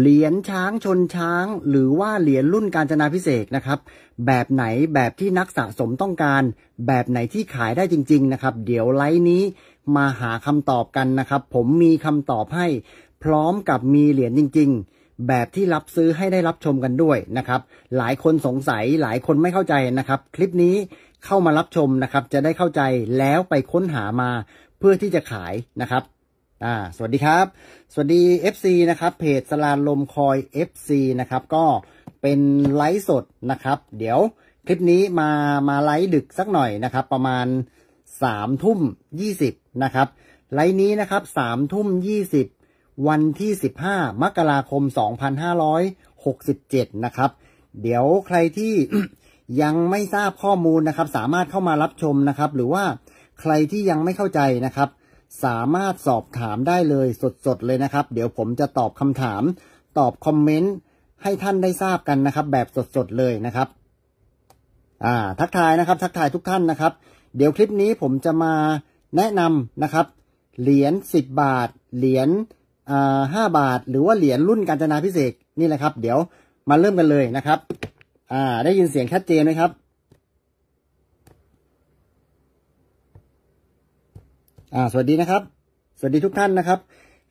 เหรียญช้างชนช้าง หรือว่าเหรียญรุ่นการจนาพิเศษนะครับ แบบไหนแบบที่นักสะสมต้องการ แบบไหนที่ขายได้จริง ๆนะครับ เดี๋ยวไลน์นี้มาหาคำตอบกันนะครับ ผมมีคำตอบให้ พร้อมกับมีเหรียญจริงๆ แบบที่รับซื้อให้ได้รับชมกันด้วยนะครับ หลายคนสงสัยหลายคนไม่เข้าใจนะครับ คลิปนี้เข้ามารับชมนะครับ จะได้เข้าใจแล้วไปค้นหามาเพื่อที่จะขายนะครับ่าสวัสดีครับ สวัสดี FC นะครับเพจสลานลมคอย FC นะครับ ก็เป็นไลฟ์สดนะครับ เดี๋ยวคลิปนี้มามาไลฟ์ดึกสักหน่อยนะครับ ประมาณสามทุ่มยี่สิบนะครับไลฟ์นี้นะครับสามทุ่มยี่สิบวันที่สิบห้ามกราคมสองพันห้าร้อยหกสิบเจ็ดนะครับ เดี๋ยวใครที่ยังไม่ทราบข้อมูลนะครับ สามารถเข้ามารับชมนะครับ หรือว่าใครที่ยังไม่เข้าใจนะครับสามารถสอบถามได้เลยสด ๆ เลยนะครับ เดี๋ยวผมจะตอบคำถามตอบคอมเมนต์ให้ท่านได้ทราบกันนะครับ แบบสด ๆ เลยนะครับอ่าทักทายนะครับทักทายทุกท่านนะครับ เดี๋ยวคลิปนี้ผมจะมาแนะนำนะครับ เหรียญสิบบาท เหรียญห้าบาท หรือว่าเหรียญรุ่นการจนาพิเศษนี่แหละครับเดี๋ยวมาเริ่มกันเลยนะครับอ่าได้ยินเสียงชัดเจนไหมครับอ่าสวัสดีนะครับ สวัสดีทุกท่านนะครับ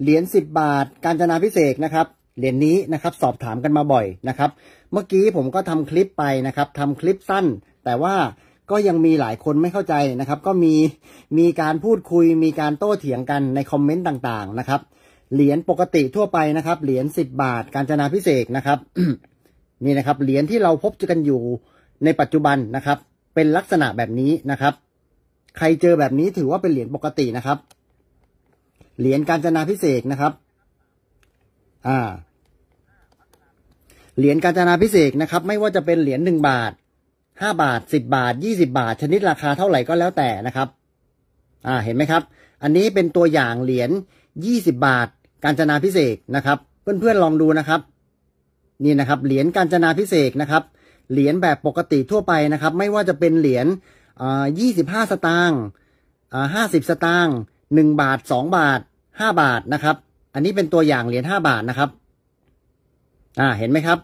เหรียญสิบบาทการจนาพิเศษนะครับเหรียญนี้นะครับ สอบถามกันมาบ่อยนะครับ เมื่อกี้ผมก็ทำคลิปไปนะครับ ทำคลิปสั้น แต่ว่าก็ยังมีหลายคนไม่เข้าใจนะครับ ก็มีมีการพูดคุยมีการโต้เถียงกันในคอมเมนต์ต่างๆนะครับเหรียญปกติทั่วไปนะครับเหรียญสิบบาทการจนาพิเศษนะครับนี่นะครับเหรียญที่เราพบกันอยู่ในปัจจุบันนะครับ เป็นลักษณะแบบนี้นะครับใครเจอแบบนี้ถือว่าเป็นเหรียญปกตินะครับ เหรียญการจนาพิเศษนะครับ อ่า เหรียญการจนาพิเศษนะครับ ไม่ว่าจะเป็นเหรียญหนึ่งบาทห้าบาทสิบบาทยี่สิบาท ชนิดราคาเท่าไหร่ก็แล้วแต่นะครับ อ่าเห็นไหมครับ อันนี้เป็นตัวอย่างเหรียญยี่สิบาทการจนาพิเศษนะครับ เพื่อนๆลองดูนะครับ นี่นะครับเหรียญการจนาพิเศษนะครับ เหรียญแบบปกติทั่วไปนะครับ ไม่ว่าจะเป็นเหรียญยี่สิบห้าสตางค์ห้าสิบสตางค์หนึ่งบาท สองบาท ห้าบาทนะครับ อันนี้เป็นตัวอย่างเหรียญห้าบาทนะครับ อ่า เห็นไหมครับ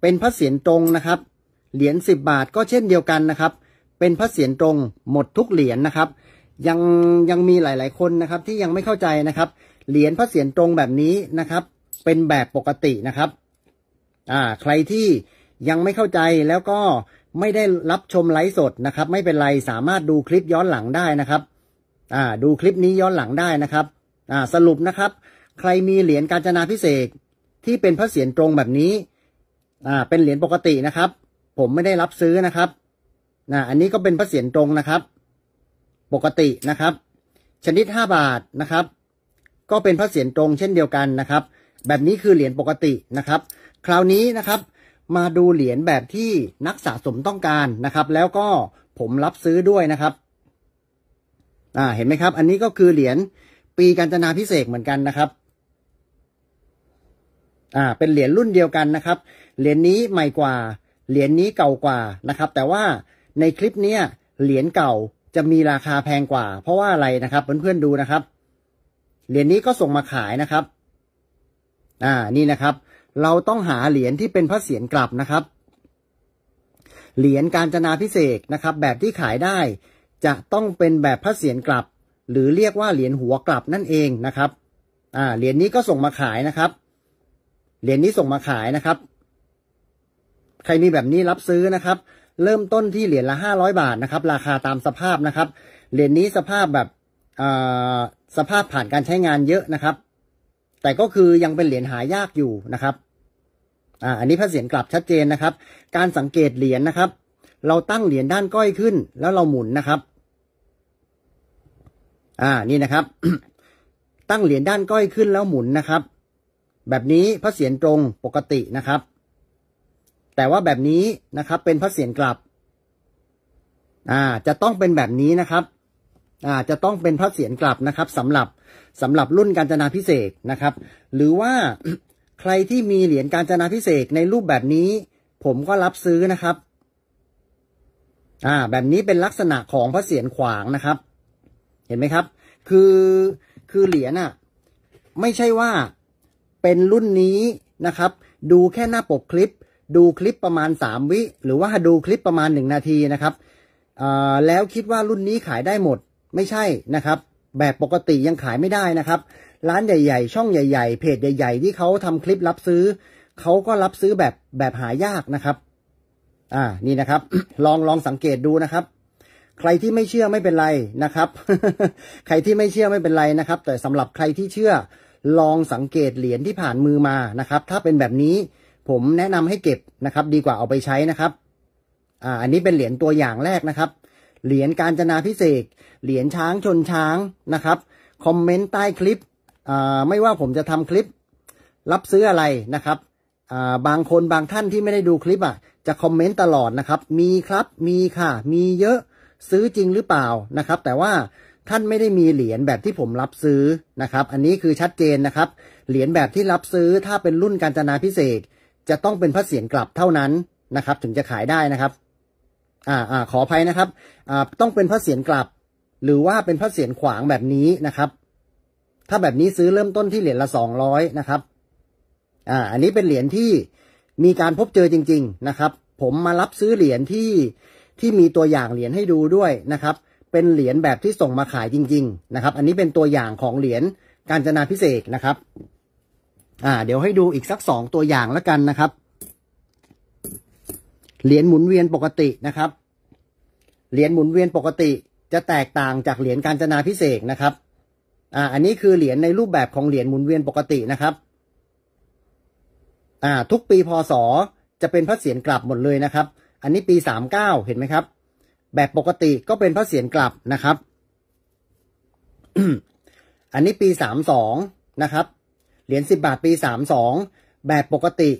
เป็นพระเศียรตรงนะครับ เหรียญสิบบาทก็เช่นเดียวกันนะครับ เป็นพระเศียรตรงหมดทุกเหรียญนนะครับ ยังยังมีหลาย ๆคนนะครับที่ยังไม่เข้าใจนะครับ เหรียญพระเศียรตรงแบบนี้นะครับ เป็นแบบปกตินะครับ อ่า ใครที่ยังไม่เข้าใจแล้วก็ไม่ได้รับชมไลฟ์สดนะครับ ไม่เป็นไรสามารถดูคลิปย้อนหลังได้นะครับอ่าดูคลิปนี้ย้อนหลังได้นะครับอ่าสรุปนะครับ ใครมีเหรียญกาญจนาพิเศษ ที่เป็นพระเศียรตรงแบบนี้อ่าเป็นเหรียญปกตินะครับ ผมไม่ได้รับซื้อนะครับนะอันนี้ก็เป็นพระเศียรตรงนะครับปกตินะครับ ชนิดห้าบาทนะครับ ก็เป็นพระเศียรตรงเช่นเดียวกันนะครับ แบบนี้คือเหรียญปกตินะครับ คราวนี้นะครับมาดูเหรียญแบบที่นักสะสมต้องการนะครับ แล้วก็ผมรับซื้อด้วยนะครับ อ่า เห็นไหมครับอันนี้ก็คือเหรียญปีกัญจนาพิเศษเหมือนกันนะครับ อ่า เป็นเหรียญรุ่นเดียวกันนะครับเหรียญนี้ใหม่กว่าเหรียญนี้เก่ากว่านะครับ แต่ว่าในคลิปเนี้ยเหรียญเก่าจะมีราคาแพงกว่า เพราะว่าอะไรนะครับเพื่อนๆดูนะครับเหรียญนี้ก็ส่งมาขายนะครับ อ่านี่นะครับเราต้องหาเหรียญที่เป็นพระเศียรกลับนะครับ เหรียญการจนาพิเศษนะครับ แบบที่ขายได้จะต้องเป็นแบบพระเศียรกลับ หรือเรียกว่าเหรียญหัวกลับนั่นเองนะครับอ่าเหรียญนี้ก็ส่งมาขายนะครับเหรียญนี้ส่งมาขายนะครับ ใครมีแบบนี้รับซื้อนะครับ เริ่มต้นที่เหรียญละห้าร้อยบาทนะครับ ราคาตามสภาพนะครับเหรียญนี้สภาพแบบสภาพผ่านการใช้งานเยอะนะครับ แต่ก็คือยังเป็นเหรียญหายากอยู่นะครับอันนี้พระเสียงกลับชัดเจนนะครับ การสังเกตเหรียญนนะครับ เราตั้งเหรียญด้านก้อยขึ้นแล้วเราหมุนนะครับ อ่านี่นะครับ ตั้งเหรียญด้านก้อยขึ้นแล้วหมุนนะครับ แบบนี้พระเสียงตรงปกตินะครับ แต่ว่าแบบนี้นะครับ เป็นพระเสียงกลับ อ่าจะต้องเป็นแบบนี้นะครับ อ่าจะต้องเป็นพระเสียงกลับนะครับ สำหรับสำหรับรุ่นการจนาพิเศษนะครับ หรือว่าใครที่มีเหรียญการจนาพิเศษในรูปแบบนี้ ผมก็รับซื้อนะครับ อ่าแบบนี้เป็นลักษณะของพระเศียรขวางนะครับ เห็นไหมครับ คือคือเหรียญอะไม่ใช่ว่าเป็นรุ่นนี้นะครับ ดูแค่หน้าปกคลิป ดูคลิปประมาณ3วิ หรือว่าดูคลิปประมาณ 1 นาทีนะครับแล้วคิดว่ารุ่นนี้ขายได้หมด ไม่ใช่นะครับแบบปกติยังขายไม่ได้นะครับร้านใหญ่ๆ ช่องใหญ่ๆ เพจใหญ่ ๆ ที่เขาทำคลิปรับซื้อ เขาก็รับซื้อแบบแบบหายากนะครับ อ่า นี่นะครับ ลองลองสังเกตดูนะครับ ใครที่ไม่เชื่อไม่เป็นไรนะครับใครที่ไม่เชื่อไม่เป็นไรนะครับ แต่สำหรับใครที่เชื่อ ลองสังเกตเหรียญที่ผ่านมือมานะครับ ถ้าเป็นแบบนี้ผมแนะนำให้เก็บนะครับ ดีกว่าเอาไปใช้นะครับ อ่า อันนี้เป็นเหรียญตัวอย่างแรกนะครับเหรียญการจนาพิเศษ เหรียญช้างชนช้างนะครับ คอมเมนต์ใต้คลิป ไม่ว่าผมจะทำคลิป รับซื้ออะไรนะครับ บางคนบางท่านที่ไม่ได้ดูคลิปอ่ะ จะคอมเมนต์ตลอดนะครับ มีครับ มีค่ะ มีเยอะ ซื้อจริงหรือเปล่านะครับ แต่ว่าท่านไม่ได้มีเหรียญแบบที่ผมรับซื้อนะครับ อันนี้คือชัดเจนนะครับ เหรียญแบบที่รับซื้อถ้าเป็นรุ่นการจนาพิเศษ จะต้องเป็นพระเศียรกลับเท่านั้นนะครับ ถึงจะขายได้นะครับอ่าอ่าขออภัยนะครับอ่าต้องเป็นพระเศียรกลับ หรือว่าเป็นพระเศียรขวางแบบนี้นะครับ ถ้าแบบนี้ซื้อเริ่มต้นที่เหรียญละสองร้อยนะครับอ่าอันนี้เป็นเหรียญที่มีการพบเจอจริง ๆ นะครับ ผมมารับซื้อเหรียญที่ที่มีตัวอย่างเหรียญให้ดูด้วยนะครับ เป็นเหรียญแบบที่ส่งมาขายจริง ๆ นะครับ อันนี้เป็นตัวอย่างของเหรียญการจนาพิเศษนะครับอ่าเดี๋ยวให้ดูอีกสักสองตัวอย่างแล้วกันนะครับเหรียญหมุนเวียนปกตินะครับ เหรียญหมุนเวียนปกติจะแตกต่างจากเหรียญการจนาพิเศษนะครับอ่าอันนี้คือเหรียญในรูปแบบของเหรียญหมุนเวียนปกตินะครับอ่าทุกปีพศจะเป็นพระเศียรกลับหมดเลยนะครับ อันนี้ปีสามเก้าเห็นไหมครับ แบบปกติก็เป็นพระเศียรกลับนะครับ อันนี้ปีสามสองนะครับ เหรียญสิบบาทปีสามสองแบบปกติ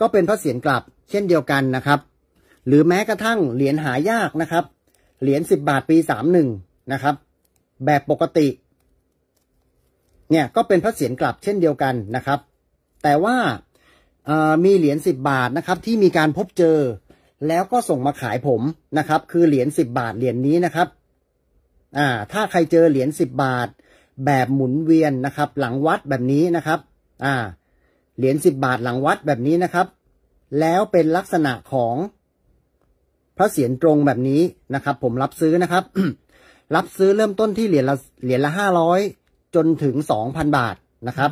ก็เป็นพระเศียรกลับเช่นเดียวกันนะครับหรือแม้กระทั่งเหรียญหายากนะครับ เหรียญสิบบาทปีสามหนึ่งนะครับ แบบปกติเนี่ยก็เป็นพระเศียรกลับเช่นเดียวกันนะครับ แต่ว่ามีเหรียญสิบบาทนะครับ ที่มีการพบเจอ แล้วก็ส่งมาขายผมนะครับ คือเหรียญสิบบาทเหรียญนนี้นะครับ อ่า ถ้าใครเจอเหรียญสิบบาท แบบหมุนเวียนนะครับ หลังวัดแบบนี้นะครับ อ่าเหรียญสิบบาทหลังวัดแบบนี้นะครับ แล้วเป็นลักษณะของพระเสียรตรงแบบนี้นะครับ ผมรับซื้อนะครับ รับซื้อเริ่มต้นที่เหรียญละเหรียญละห้าร้อยจนถึงสองพันบาทนะครับ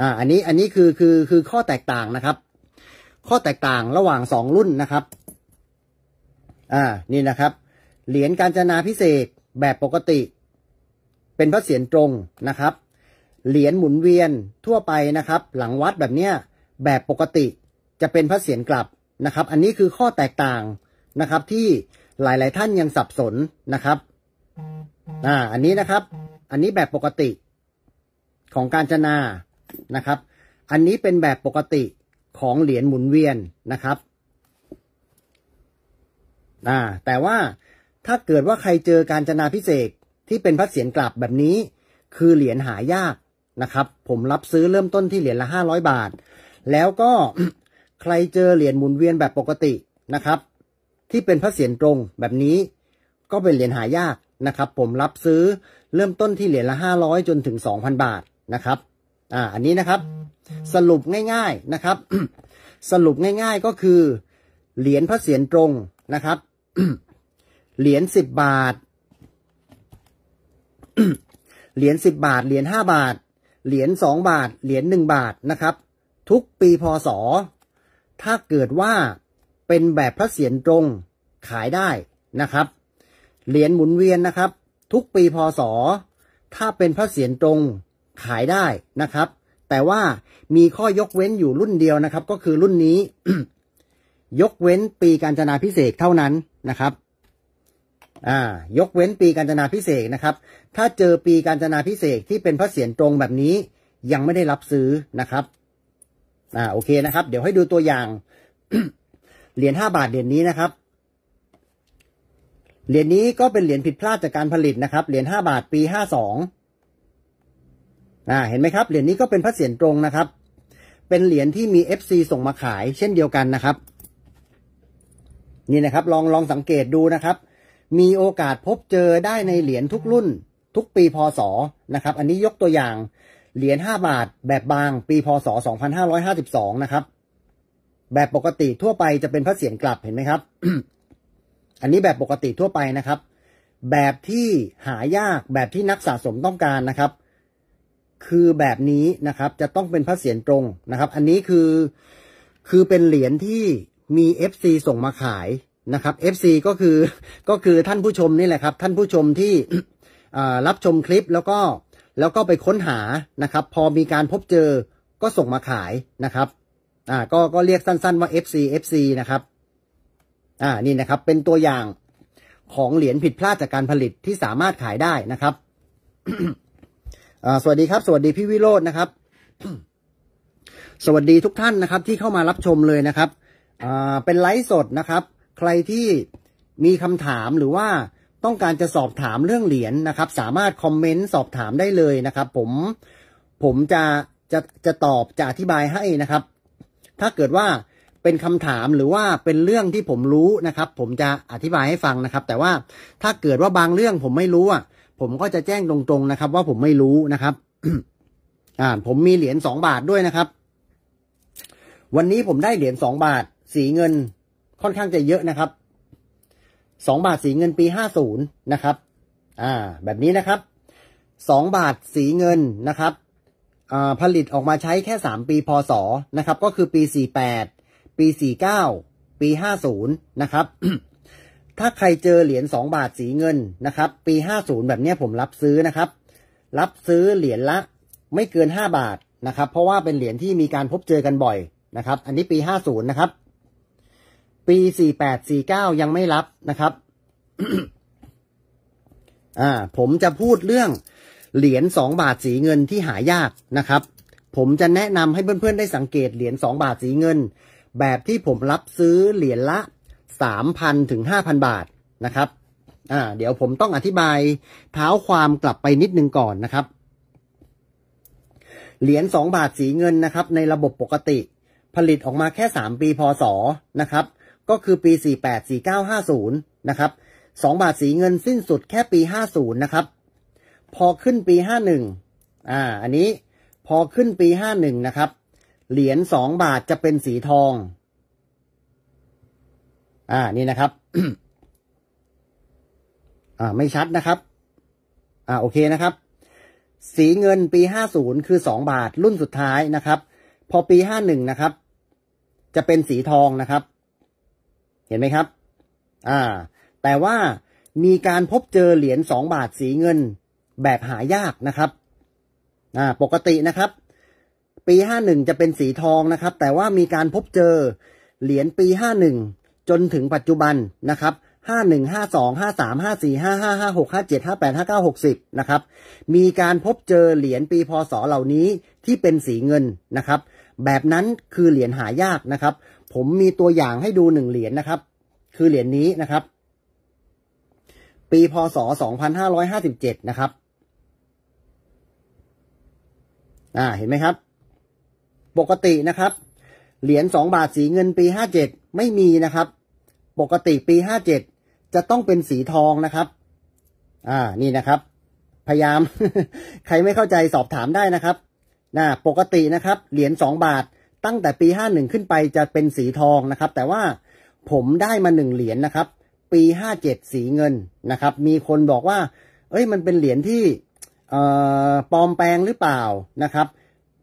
อ่า อันนี้อันนี้คือคือคือข้อแตกต่างนะครับ ข้อแตกต่างระหว่างสองรุ่นนะครับอ่านี่นะครับ เหรียญการจนาพิเศษแบบปกติ เป็นพระเสียรตรงนะครับ เหรียญหมุนเวียนทั่วไปนะครับ หลังวัดแบบเนี้ยแบบปกติจะเป็นพระเสียรกลับนะครับอันนี้คือข้อแตกต่างนะครับ ที่หลาย ๆ ท่านยังสับสนนะครับอ่า อันนี้นะครับ อันนี้แบบปกติของการจนานะครับ อันนี้เป็นแบบปกติของเหรียญหมุนเวียนนะครับ อ่า แต่ว่าถ้าเกิดว่าใครเจอการจนาพิเศษที่เป็นพัดเสียงกลับแบบนี้ คือเหรียญหายากนะครับ ผมรับซื้อเริ่มต้นที่เหรียญละห้าร้อยบาท แล้วก็ใครเจอเหรียญหมุนเวียนแบบปกตินะครับ ที่เป็นพระเศียรตรงแบบนี้ ก็เป็นเหรียญหายากนะครับ ผมรับซื้อเริ่มต้นที่เหรียญละห้าร้อยจนถึงสองพันบาทนะครับอ่าอันนี้นะครับ สรุปง่ายๆนะครับ สรุปง่ายๆก็คือเหรียญพระเศียรตรงนะครับ เหรียญสิบบาทเหรียญสิบบาทเหรียญห้าบาทเหรียญสองบาทเหรียญหนึ่งบาทนะครับ ทุกปีพศถ้าเกิดว่าเป็นแบบพระเศียรตรงขายได้นะครับเหรียญหมุนเวียนนะครับ ทุกปีพศถ้าเป็นพระเศียรตรงขายได้นะครับ แต่ว่ามีข้อยกเว้นอยู่รุ่นเดียวนะครับ ก็คือรุ่นนี้ ยกเว้นปีการจนาพิเศษเท่านั้นนะครับ อ่า ยกเว้นปีการจนาพิเศษนะครับ ถ้าเจอปีการจนาพิเศษที่เป็นพระเศียรตรงแบบนี้ยังไม่ได้รับซื้อนะครับอ่าโอเคนะครับ เดี๋ยวให้ดูตัวอย่าง เหรียญห้าบาทเหรียญนี้นะครับเหรียญนี้ก็เป็นเหรียญผิดพลาดจากการผลิตนะครับ เหรียญห้าบาทปีห้าสองอ่าเห็นไหมครับ เหรียญนี้ก็เป็นพระเศียรตรงนะครับ เป็นเหรียญที่มีเอฟซีส่งมาขาย เช่นเดียวกันนะครับ นี่นะครับ ลองลองสังเกตดูนะครับ มีโอกาสพบเจอได้ในเหรียญทุกรุ่น ทุกปีพศนะครับ อันนี้ยกตัวอย่างเหรียญห้าบาทแบบบาง ปีพศ 2552 นะครับ แบบปกติทั่วไปจะเป็นพระเสียงกลับเห็นไหมครับ อันนี้แบบปกติทั่วไปนะครับ แบบที่หายากแบบที่นักสะสมต้องการนะครับ คือแบบนี้นะครับ จะต้องเป็นพระเสียงตรงนะครับ อันนี้คือคือเป็นเหรียญที่มี FC ส่งมาขายนะครับ FC ก็คือก็คือท่านผู้ชมนี่แหละครับ ท่านผู้ชมที่รับชมคลิปแล้วก็แล้วก็ไปค้นหานะครับ พอมีการพบเจอก็ส่งมาขายนะครับ อ่า ก็ก็เรียกสั้นๆว่า FC FC นะครับอ่านี่นะครับ เป็นตัวอย่างของเหรียญผิดพลาดจากการผลิตที่สามารถขายได้นะครับสวัสดีครับ สวัสดีพี่วิโรจน์นะครับ สวัสดีทุกท่านนะครับ ที่เข้ามารับชมเลยนะครับอ่าเป็นไลฟ์สดนะครับ ใครที่มีคำถามหรือว่าต้องการจะสอบถามเรื่องเหรียญนนะครับ สามารถคอมเมนต์สอบถามได้เลยนะครับ ผมผมจะจะจะตอบจะอธิบายให้นะครับ ถ้าเกิดว่าเป็นคำถามหรือว่าเป็นเรื่องที่ผมรู้นะครับ ผมจะอธิบายให้ฟังนะครับ แต่ว่าถ้าเกิดว่าบางเรื่องผมไม่รู้อ่ะ ผมก็จะแจ้งตรงๆนะครับ ว่าผมไม่รู้นะครับ อ่า ผมมีเหรียญสองบาทด้วยนะครับ วันนี้ผมได้เหรียญสองบาท สีเงิน ค่อนข้างจะเยอะนะครับสองบาทสีเงินปีห้าศูนย์นะครับ อ่า แบบนี้นะครับ สองบาทสีเงินนะครับ อ่า ผลิตออกมาใช้แค่สามปีพศนะครับ ก็คือปีสี่แปด ปีสี่เก้า ปีห้าศูนย์นะครับ ถ้าใครเจอเหรียญสองบาทสีเงินนะครับ ปีห้าศูนย์แบบนี้ผมรับซื้อนะครับ รับซื้อเหรียญละไม่เกินห้าบาทนะครับ เพราะว่าเป็นเหรียญที่มีการพบเจอกันบ่อยนะครับ อันนี้ปีห้าศูนย์นะครับปีสี่แปดสี่เก้ายังไม่รับนะครับอ่าผมจะพูดเรื่อง เหรียญสองบาทสีเงินที่หายากนะครับ ผมจะแนะนำให้เพื่อนๆ ได้สังเกตเหรียญสองบาทสีเงิน แบบที่ผมรับซื้อเหรียญละสามพันถึงห้าพันบาทนะครับ อ่า เดี๋ยวผมต้องอธิบายเท้าความกลับไปนิดนึงก่อนนะครับ เหรียญสองบาทสีเงินนะครับ ในระบบปกติ ผลิตออกมาแค่สามปีพศนะครับก็คือปี48 49 50นะครับ2บาทสีเงินสิ้นสุดแค่ปี50นะครับ พอขึ้นปี51อ่า อันนี้ พอขึ้นปี51นะครับ เหรียญ2บาทจะเป็นสีทอง อ่านี่นะครับ อ่า ไม่ชัดนะครับ อ่าโอเคนะครับ สีเงินปี50คือ2บาทรุ่นสุดท้ายนะครับ พอปี51นะครับ จะเป็นสีทองนะครับเห็นไหมครับ อ่า แต่ว่ามีการพบเจอเหรียญสองบาทสีเงินแบบหายากนะครับ อ่าปกตินะครับ ปีห้าหนึ่งจะเป็นสีทองนะครับ แต่ว่ามีการพบเจอเหรียญปีห้าหนึ่งจนถึงปัจจุบันนะครับห้าหนึ่งห้าสองห้าสามห้าสี่ห้าห้าห้าหกห้าเจ็ดห้าแปดห้าเก้าหกสิบนะครับ มีการพบเจอเหรียญปีพศเหล่านี้ที่เป็นสีเงินนะครับแบบนั้นคือเหรียญหายากนะครับผมมีตัวอย่างให้ดูหนึ่งเหรียญนะครับ คือเหรียญนี้นะครับ ปีพศ2557นะครับ อ่าเห็นไหมครับ ปกตินะครับเหรียญ2บาทสีเงินปี57ไม่มีนะครับ ปกติปี57จะต้องเป็นสีทองนะครับ อ่านี่นะครับ พยายาม ใครไม่เข้าใจสอบถามได้นะครับน่า ปกตินะครับเหรียญ2บาทตั้งแต่ปี 51 ขึ้นไปจะเป็นสีทองนะครับ แต่ว่าผมได้มาหนึ่งเหรียญนนะครับ ปี57 สีเงิน นะครับ มีคนบอกว่าเอ้ยมันเป็นเหรียญที่ปลอมแปลงหรือเปล่านะครับ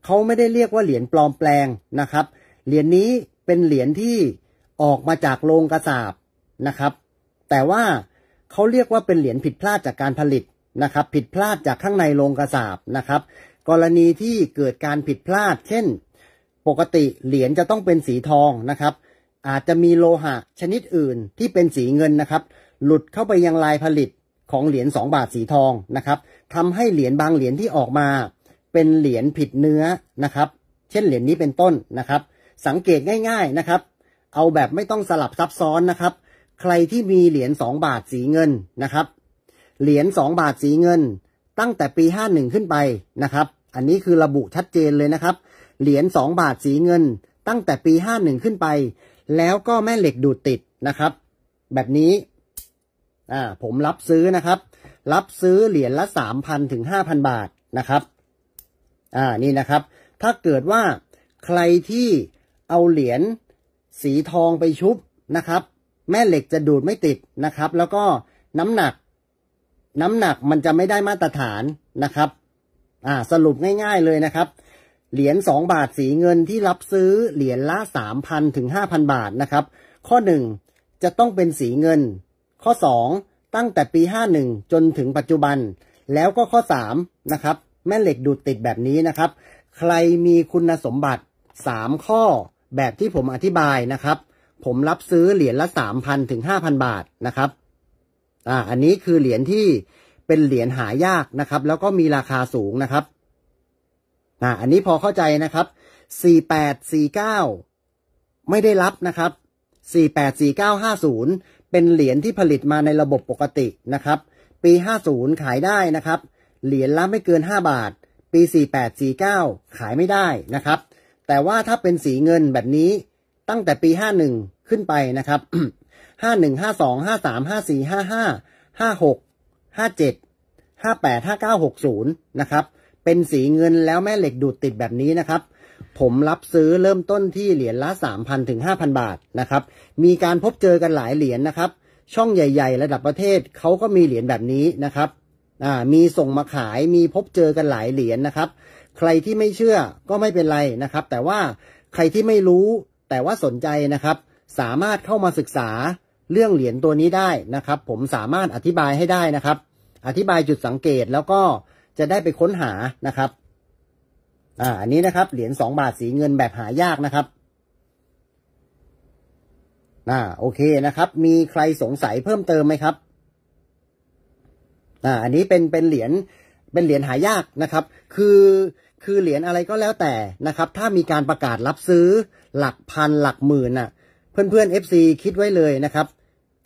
เขาไม่ได้เรียกว่าเหรียญปลอมแปลงนะครับเหรียญนี้เป็นเหรียญที่ออกมาจากโรงกระสาบนะครับ แต่ว่าเขาเรียกว่าเป็นเหรียญผิดพลาดจากการผลิตนะครับผิดพลาดจากข้างในโรงกระสาบนะครับ กรณีที่เกิดการผิดพลาด เช่นปกติเหรียญจะต้องเป็นสีทองนะครับ อาจจะมีโลหะชนิดอื่นที่เป็นสีเงินนะครับ หลุดเข้าไปยังลายผลิตของเหรียญ2บาทสีทองนะครับทำให้เหรียญบางเหรียญที่ออกมา เป็นเหรียญผิดเนื้อนะครับ เช่นเหรียญนี้เป็นต้นนะครับ สังเกตง่าย ๆนะครับ เอาแบบไม่ต้องสลับซับซ้อนนะครับ ใครที่มีเหรียญ2บาทสีเงินนะครับเหรียญ2บาทสีเงินตั้งแต่ปี51ขึ้นไปนะครับอันนี้คือระบุชัดเจนเลยนะครับเหรียญ2บาทสีเงิน ตั้งแต่ปี 51 ขึ้นไป แล้วก็แม่เหล็กดูดติดนะครับ แบบนี้อ่าผมรับซื้อนะครับ รับซื้อเหรียญละ 3,000 ถึง 5,000 บาทนะครับ อ่านี่นะครับ ถ้าเกิดว่าใครที่เอาเหรียญสีทองไปชุบนะครับ แม่เหล็กจะดูดไม่ติดนะครับ แล้วก็น้ำหนัก น้ำหนักมันจะไม่ได้มาตรฐานนะครับ อ่าสรุปง่าย ๆ เลยนะครับเหรียญสองบาทสีเงินที่รับซื้อเหรียญละสามพันถึงห้าพันบาทนะครับ ข้อหนึ่งจะต้องเป็นสีเงินข้อสองตั้งแต่ปีห้าหนึ่งจนถึงปัจจุบัน แล้วก็ข้อสามนะครับแม่เหล็กดูดติดแบบนี้นะครับ ใครมีคุณสมบัติสามข้อแบบที่ผมอธิบายนะครับ ผมรับซื้อเหรียญละสามพันถึงห้าพันบาทนะครับอ่าอันนี้คือเหรียญที่เป็นเหรียญหายากนะครับ แล้วก็มีราคาสูงนะครับนะอันนี้พอเข้าใจนะครับ 4849 ไม่ได้รับนะครับ 484950 เป็นเหรียญที่ผลิตมาในระบบปกตินะครับ ปี 50 ขายได้นะครับ เหรียญละไม่เกิน 5 บาท ปี 4849 ขายไม่ได้นะครับ แต่ว่าถ้าเป็นสีเงินแบบนี้ ตั้งแต่ปี 51 ขึ้นไปนะครับ 51 52 53 54 55 56 57 58 59 60 นะครับเป็นสีเงินแล้วแม่เหล็กดูดติดแบบนี้นะครับ ผมรับซื้อเริ่มต้นที่เหรียญละ 3,000ถึง5,000บาทนะครับ มีการพบเจอกันหลายเหรียญนะครับ ช่องใหญ่ๆ ระดับประเทศเขาก็มีเหรียญแบบนี้นะครับมีส่งมาขายมีพบเจอกันหลายเหรียญนนะครับ ใครที่ไม่เชื่อก็ไม่เป็นไรนะครับ แต่ว่าใครที่ไม่รู้แต่ว่าสนใจนะครับ สามารถเข้ามาศึกษาเรื่องเหรียญตัวนี้ได้นะครับ ผมสามารถอธิบายให้ได้นะครับ อธิบายจุดสังเกตแล้วก็จะได้ไปค้นหานะครับ อ่า อันนี้นะครับ เหรียญสองบาทสีเงินแบบหายากนะครับน่าโอเคนะครับ มีใครสงสัยเพิ่มเติมไหมครับ อ่า อันนี้เป็นเป็นเหรียญ เป็นเหรียญหายากนะครับ คือ คือเหรียญอะไรก็แล้วแต่นะครับ ถ้ามีการประกาศรับซื้อหลักพันหลักหมื่นน่ะ เพื่อนเพื่อน FC คิดไว้เลยนะครับ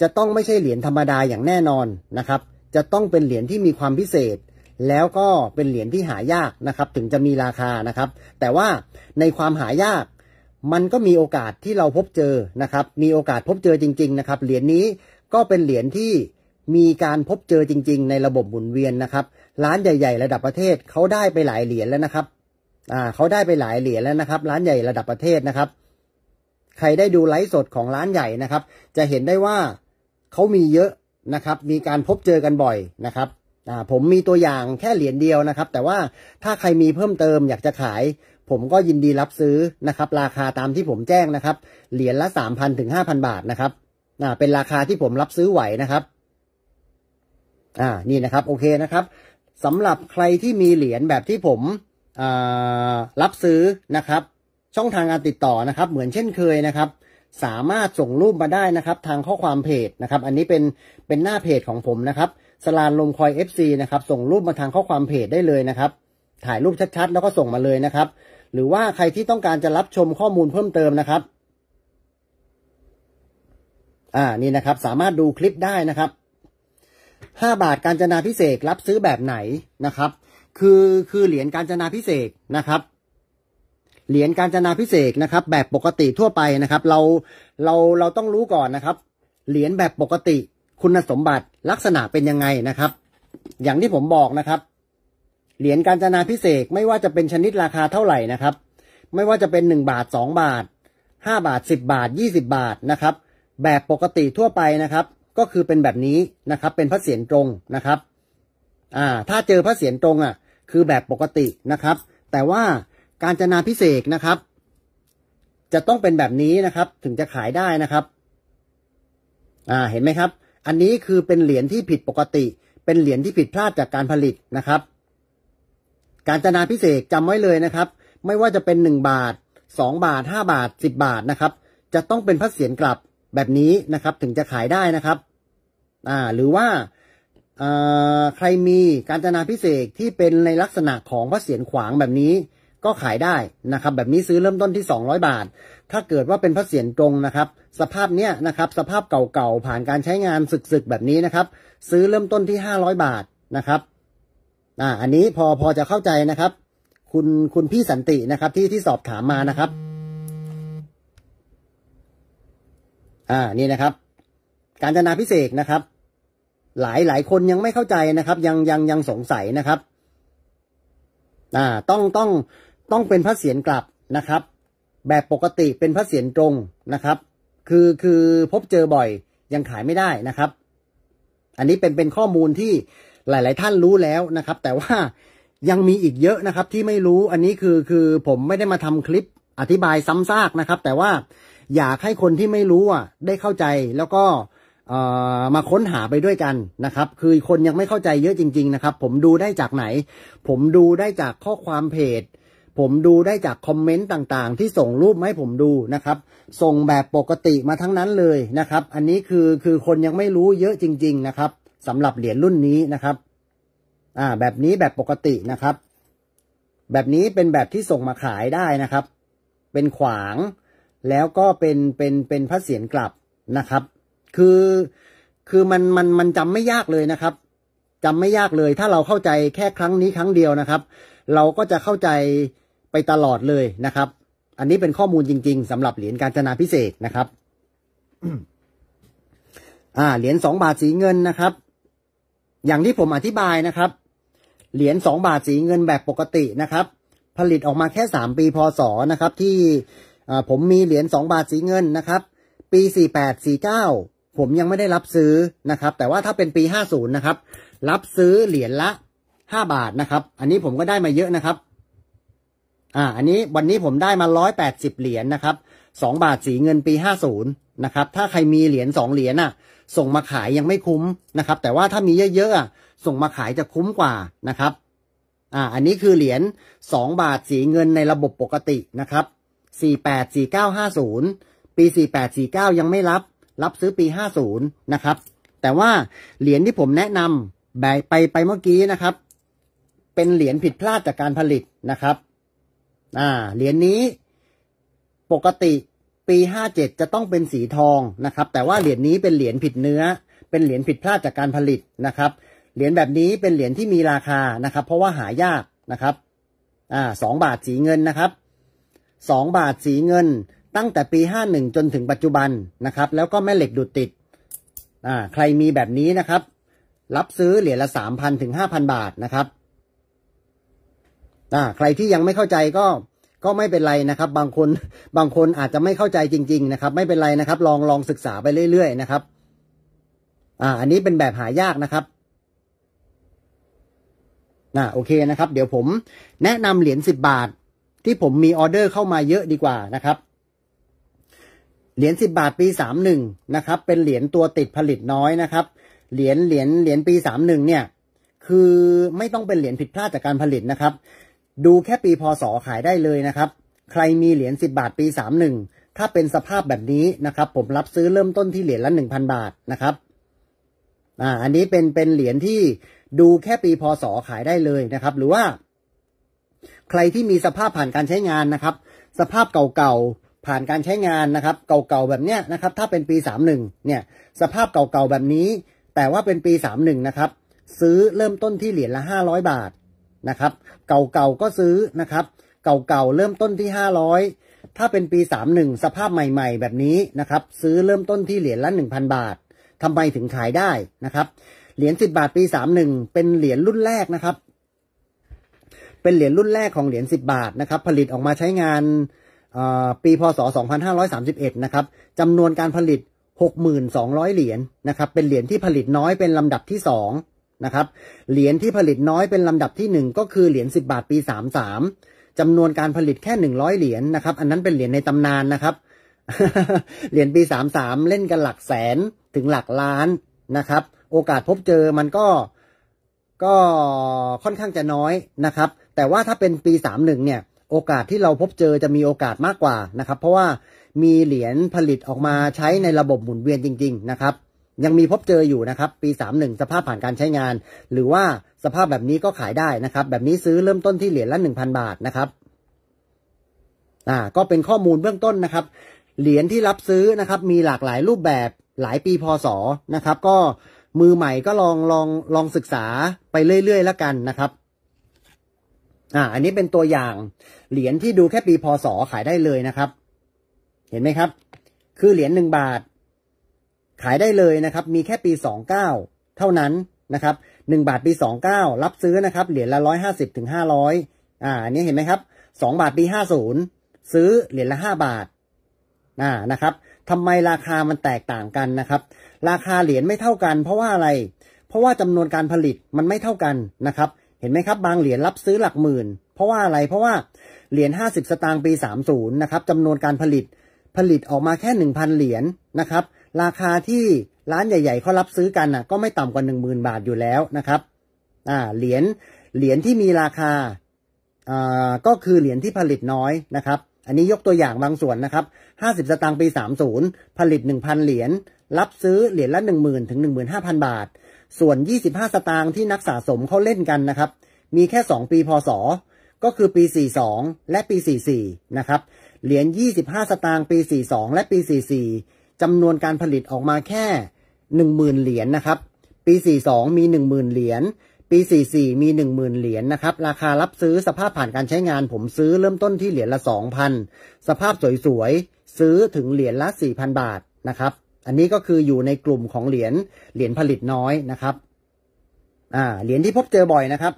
จะต้องไม่ใช่เหรียญธรรมดาอย่างแน่นอนนะครับ จะต้องเป็นเหรียญที่มีความพิเศษแล้วก็เป็นเหรียญที่หายากนะครับ ถึงจะมีราคานะครับ แต่ว่าในความหายากมันก็มีโอกาสที่เราพบเจอนะครับ มีโอกาสพบเจอจริง ๆ นะครับ เหรียญนี้ก็เป็นเหรียญที่มีการพบเจอจริงๆ ในระบบหมุนเวียนนะครับร้านใหญ่ ๆ ระดับประเทศเขาได้ไปหลายเหรียญแล้วนะครับอ่าเขาได้ไปหลายเหรียญแล้วนะครับร้านใหญ่ระดับประเทศนะครับ ใครได้ดูไลฟ์สดของร้านใหญ่นะครับ จะเห็นได้ว่าเขามีเยอะนะครับ มีการพบเจอกันบ่อยนะครับอ่าผมมีตัวอย่างแค่เหรียญเดียวนะครับ แต่ว่าถ้าใครมีเพิ่มเติมอยากจะขาย ผมก็ยินดีรับซื้อนะครับ ราคาตามที่ผมแจ้งนะครับเหรียญละสามพันถึงห้าพันบาทนะครับ อ่า เป็นราคาที่ผมรับซื้อไหวนะครับ อ่านี่นะครับ โอเคนะครับสำหรับใครที่มีเหรียญแบบที่ผมรับซื้อนะครับ ช่องทางการติดต่อนะครับ เหมือนเช่นเคยนะครับ สามารถส่งรูปมาได้นะครับ ทางข้อความเพจนะครับ อันนี้เป็นเป็นหน้าเพจของผมนะครับสลานลมคอย FC นะครับ ส่งรูปมาทางข้อความเพจได้เลยนะครับ ถ่ายรูปชัดๆแล้วก็ส่งมาเลยนะครับ หรือว่าใครที่ต้องการจะรับชมข้อมูลเพิ่มเติมนะครับอ่านี่นะครับ สามารถดูคลิปได้นะครับห้าบาทการจนาพิเศษรับซื้อแบบไหนนะครับ คือคือเหรียญการจนาพิเศษนะครับ เหรียญการจนาพิเศษนะครับ แบบปกติทั่วไปนะครับ เราเราเราต้องรู้ก่อนนะครับเหรียญแบบปกติคุณสมบัติลักษณะเป็นยังไงนะครับ อย่างที่ผมบอกนะครับ เหรียญการจนาพิเศษไม่ว่าจะเป็นชนิดราคาเท่าไหร่นะครับ ไม่ว่าจะเป็นหนึ่งบาทสองบาทห้าบาทสิบบาทยี่สิบาทนะครับ แบบปกติทั่วไปนะครับ ก็คือเป็นแบบนี้นะครับ เป็นพระเศียรตรงนะครับ อ่า ถ้าเจอพระเศียรตรง อ่ะ คือแบบปกตินะครับ แต่ว่าการจนาพิเศษนะครับ จะต้องเป็นแบบนี้นะครับ ถึงจะขายได้นะครับ อ่าเห็นไหมครับอันนี้คือเป็นเหรียญที่ผิดปกติ เป็นเหรียญที่ผิดพลาดจากการผลิตนะครับ การจนาพิเศษจำไว้เลยนะครับ ไม่ว่าจะเป็น 1 บาท 2 บาท 5 บาท 10 บาทนะครับ จะต้องเป็นพระเสียรกลับแบบนี้นะครับ ถึงจะขายได้นะครับอ่าหรือว่าใครมีการจนาพิเศษที่เป็นในลักษณะของพระเสียรขวางแบบนี้ก็ขายได้นะครับ แบบนี้ซื้อเริ่มต้นที่ 200 บาทถ้าเกิดว่าเป็นพระเสียรตรงนะครับ สภาพเนี้ยนะครับ สภาพเก่าๆ ผ่านการใช้งานสึกๆ แบบนี้นะครับ ซื้อเริ่มต้นที่ห้าร้อยบาทนะครับ อ่า อันนี้พอพอจะเข้าใจนะครับ คุณคุณพี่สันตินะครับ ที่ที่สอบถามมานะครับ อ่านี่นะครับ การจนาพิเศษนะครับ หลายหลายคนยังไม่เข้าใจนะครับ ยังยังยังสงสัยนะครับ อ่า ต้องต้องต้องเป็นพระเสียรกลับนะครับแบบปกติเป็นพระเศียรตรงนะครับคือคือพบเจอบ่อยยังขายไม่ได้นะครับ อันนี้เป็นเป็นข้อมูลที่หลาย ๆ ท่านรู้แล้วนะครับ แต่ว่ายังมีอีกเยอะนะครับ ที่ไม่รู้ อันนี้คือคือผมไม่ได้มาทำคลิปอธิบายซ้ำซากนะครับ แต่ว่าอยากให้คนที่ไม่รู้อ่ะ ได้เข้าใจแล้วก็มาค้นหาไปด้วยกันนะครับ คือคนยังไม่เข้าใจเยอะจริง ๆ นะครับ ผมดูได้จากไหน ผมดูได้จากข้อความเพจผมดูได้จากคอมเมนต์ต่างๆที่ส่งรูปมาให้ผมดูนะครับ ส่งแบบปกติมาทั้งนั้นเลยนะครับ อันนี้คือคือคนยังไม่รู้เยอะจริง ๆนะครับสำหรับเหรียญรุ่นนี้นะครับ อ่า แบบนี้แบบปกตินะครับ แบบนี้เป็นแบบที่ส่งมาขายได้นะครับ เป็นขวาง แล้วก็เป็นเป็นเป็นพระเสียรกลับนะครับ คือคือมันมันมันจำไม่ยากเลยนะครับจำไม่ยากเลย ถ้าเราเข้าใจแค่ครั้งนี้ครั้งเดียวนะครับ เราก็จะเข้าใจไปตลอดเลยนะครับ อันนี้เป็นข้อมูลจริงๆ สำหรับเหรียญการจนาพิเศษนะครับ อ่า เหรียญสองบาทสีเงินนะครับ อย่างที่ผมอธิบายนะครับ เหรียญสองบาทสีเงินแบบปกตินะครับ ผลิตออกมาแค่สามปีพศนะครับ ที่ผมมีเหรียญสองบาทสีเงินนะครับ ปีสี่แปดสี่เก้าผมยังไม่ได้รับซื้อนะครับ แต่ว่าถ้าเป็นปีห้าศูนย์นะครับ รับซื้อเหรียญละห้าบาทนะครับ อันนี้ผมก็ได้มาเยอะนะครับอ่า อันนี้วันนี้ผมได้มาร้อยแปดสิบเหรียญนนะครับสองบาทสีเงินปีห้าศูนย์นะครับ ถ้าใครมีเหรียญสองเหรียญอ่ะ ส่งมาขายยังไม่คุ้มนะครับ แต่ว่าถ้ามีเยอะๆส่งมาขายจะคุ้มกว่านะครับ อ่า อันนี้คือเหรียญสองบาทสีเงินในระบบปกตินะครับ สี่แปดสี่เก้าห้าศูนย์ ปีสี่แปดสี่เก้ายังไม่รับ รับซื้อปีห้าศูนย์นะครับ แต่ว่าเหรียญที่ผมแนะนำไปไปเมื่อกี้นะครับ เป็นเหรียญผิดพลาดจากการผลิตนะครับอ่าเหรียญนนี้ ปกติปีห้าเจ็ดจะต้องเป็นสีทองนะครับ แต่ว่าเหรียญนนี้เป็นเหรียญผิดเนื้อ เป็นเหรียญผิดพลาดจากการผลิตนะครับ เหรียญแบบนี้เป็นเหรียญที่มีราคานะครับ เพราะว่าหายากนะครับอ่าสองบาทสีเงินนะครับสองบาทสีเงินตั้งแต่ปีห้าหนึ่งจนถึงปัจจุบันนะครับ แล้วก็แม่เหล็กดูดติดอ่าใครมีแบบนี้นะครับ รับซื้อเหรียญละสามพันถึงห้าพันบาทนะครับอ่า ใครที่ยังไม่เข้าใจก็ก็ไม่เป็นไรนะครับ บางคนบางคนอาจจะไม่เข้าใจจริง ๆนะครับ ไม่เป็นไรนะครับ ลองลองศึกษาไปเรื่อยๆนะครับ อ่า อันนี้เป็นแบบหายากนะครับนะโอเคนะครับ เดี๋ยวผม แนะนำเหรียญสิบบาท ที่ผมมีออเดอร์เข้ามาเยอะดีกว่านะครับเหรียญสิบบาทปีสามหนึ่งนะครับ เป็นเหรียญตัวติดผลิตน้อยนะครับเหรียญเหรียญเหรียญปีสามหนึ่งเนี่ย คือไม่ต้องเป็นเหรียญผิดพลาดจากการผลิตนะครับดูแค่ปีพศขายได้เลยนะครับ ใครมีเหรียญ10บาทปี 31 ถ้าเป็นสภาพแบบนี้นะครับ ผมรับซื้อเริ่มต้นที่เหรียญละ1,000 บาทนะครับ อ่า อันนี้เป็นเป็นเหรียญที่ดูแค่ปีพศขายได้เลยนะครับ หรือว่า ใครที่มีสภาพผ่านการใช้งานนะครับ สภาพเก่าๆผ่านการใช้งานนะครับ เก่าๆแบบเนี้ยนะครับ ถ้าเป็นปี 31เนี่ย สภาพเก่าๆ แบบนี้ แต่ว่าเป็นปี 31นะครับ ซื้อเริ่มต้นที่เหรียญละ500บาทนะครับเก่าๆก็ซื้อนะครับเก่าๆเริ่มต้นที่ห้าร้อยถ้าเป็นปีสามหนึ่งสภาพใหม่ๆ แบบนี้นะครับ ซื้อเริ่มต้นที่เหรียญละหนึ่งพันบาททำไมถึงขายได้นะครับเหรียญสิบบาทปีสามหนึ่งเป็นเหรียญรุ่นแรกนะครับ เป็นเหรียญรุ่นแรกของเหรียญสิบบาทนะครับ ผลิตออกมาใช้งานปีพศ2531นะครับจำนวนการผลิต6,200เหรียญนะครับเป็นเหรียญที่ผลิตน้อยเป็นลำดับที่2นะครับเหรียญที่ผลิตน้อยเป็นลำดับที่ 1 ก็คือเหรียญ10 บาทปี 33จำนวนการผลิตแค่100 เหรียญนนะครับ อันนั้นเป็นเหรียญในตำนานนะครับ เหรียญปี 33 เล่นกันหลักแสนถึงหลักล้านนะครับ โอกาสพบเจอมันก็ก็ค่อนข้างจะน้อยนะครับ แต่ว่าถ้าเป็นปี 31เนี่ยโอกาสที่เราพบเจอจะมีโอกาสมากกว่านะครับ เพราะว่ามีเหรียญผลิตออกมาใช้ในระบบหมุนเวียนจริง ๆนะครับยังมีพบเจออยู่นะครับ ปี 31 สภาพผ่านการใช้งาน หรือว่าสภาพแบบนี้ก็ขายได้นะครับ แบบนี้ซื้อเริ่มต้นที่เหรียญละ 1,000 บาทนะครับ อ่า ก็เป็นข้อมูลเบื้องต้นนะครับ เหรียญที่รับซื้อนะครับ มีหลากหลายรูปแบบหลายปีพศนะครับ ก็มือใหม่ก็ลองลองลองศึกษาไปเรื่อยๆแล้วกันนะครับ อ่า อันนี้เป็นตัวอย่างเหรียญที่ดูแค่ปีพศขายได้เลยนะครับ เห็นไหมครับ คือเหรียญหนึ่งบาทขายได้เลยนะครับ มีแค่ปี29เท่านั้นนะครับ1บาทปี29 รับซื้อนะครับเหรียญละ150ถึง500อ่าอันนี้เห็นไหมครับ2บาทปี50ซื้อเหรียญละ5บาท อ่า นะครับทำไมราคามันแตกต่างกันนะครับ ราคาเหรียญไม่เท่ากันเพราะว่าอะไร เพราะว่า จำนวนการผลิตมันไม่เท่ากันนะครับ เห็นไหมครับ บางเหรียญรับซื้อหลักหมื่น เพราะว่าอะไร เพราะว่า เหรียญ 50 สตางค์ปี 30นะครับจำนวนการผลิต ผลิตออกมาแค่1,000เหรียญนะครับราคาที่ร้านใหญ่ๆเขารับซื้อกันนะก็ไม่ต่ำกว่าหนึ่งหมื่นบาทอยู่แล้วนะครับ อ่าเหรียญ เหรียญที่มีราคาอ่าก็คือเหรียญที่ผลิตน้อยนะครับ อันนี้ยกตัวอย่างบางส่วนนะครับห้าสิบสตางค์ปีสามศูนย์ผลิตหนึ่งพันเหรียญรับซื้อเหรียญละหนึ่งหมื่นถึงหนึ่งหมื่นห้าพันบาท ส่วนยี่สิบห้าสตางค์ที่นักสะสมเขาเล่นกันนะครับ มีแค่สองปีพศ ก็คือปีสสี่องและปีสสี่ี่นะครับ เหรียญยี่สิบห้าสตางค์ปีสสี่องและปีสี่ี่จำนวนการผลิตออกมาแค่10,000 เหรียญนนะครับ ปี42มี10,000เหรียญปี44มี10,000เหรียญนนะครับ ราคารับซื้อสภาพผ่านการใช้งานผมซื้อเริ่มต้นที่เหรียญละ 2,000สภาพสวยๆ ซื้อถึงเหรียญละ 4,000 บาทนะครับ อันนี้ก็คืออยู่ในกลุ่มของเหรียญเหรียญผลิตน้อยนะครับอ่าเหรียญที่พบเจอบ่อยนะครับ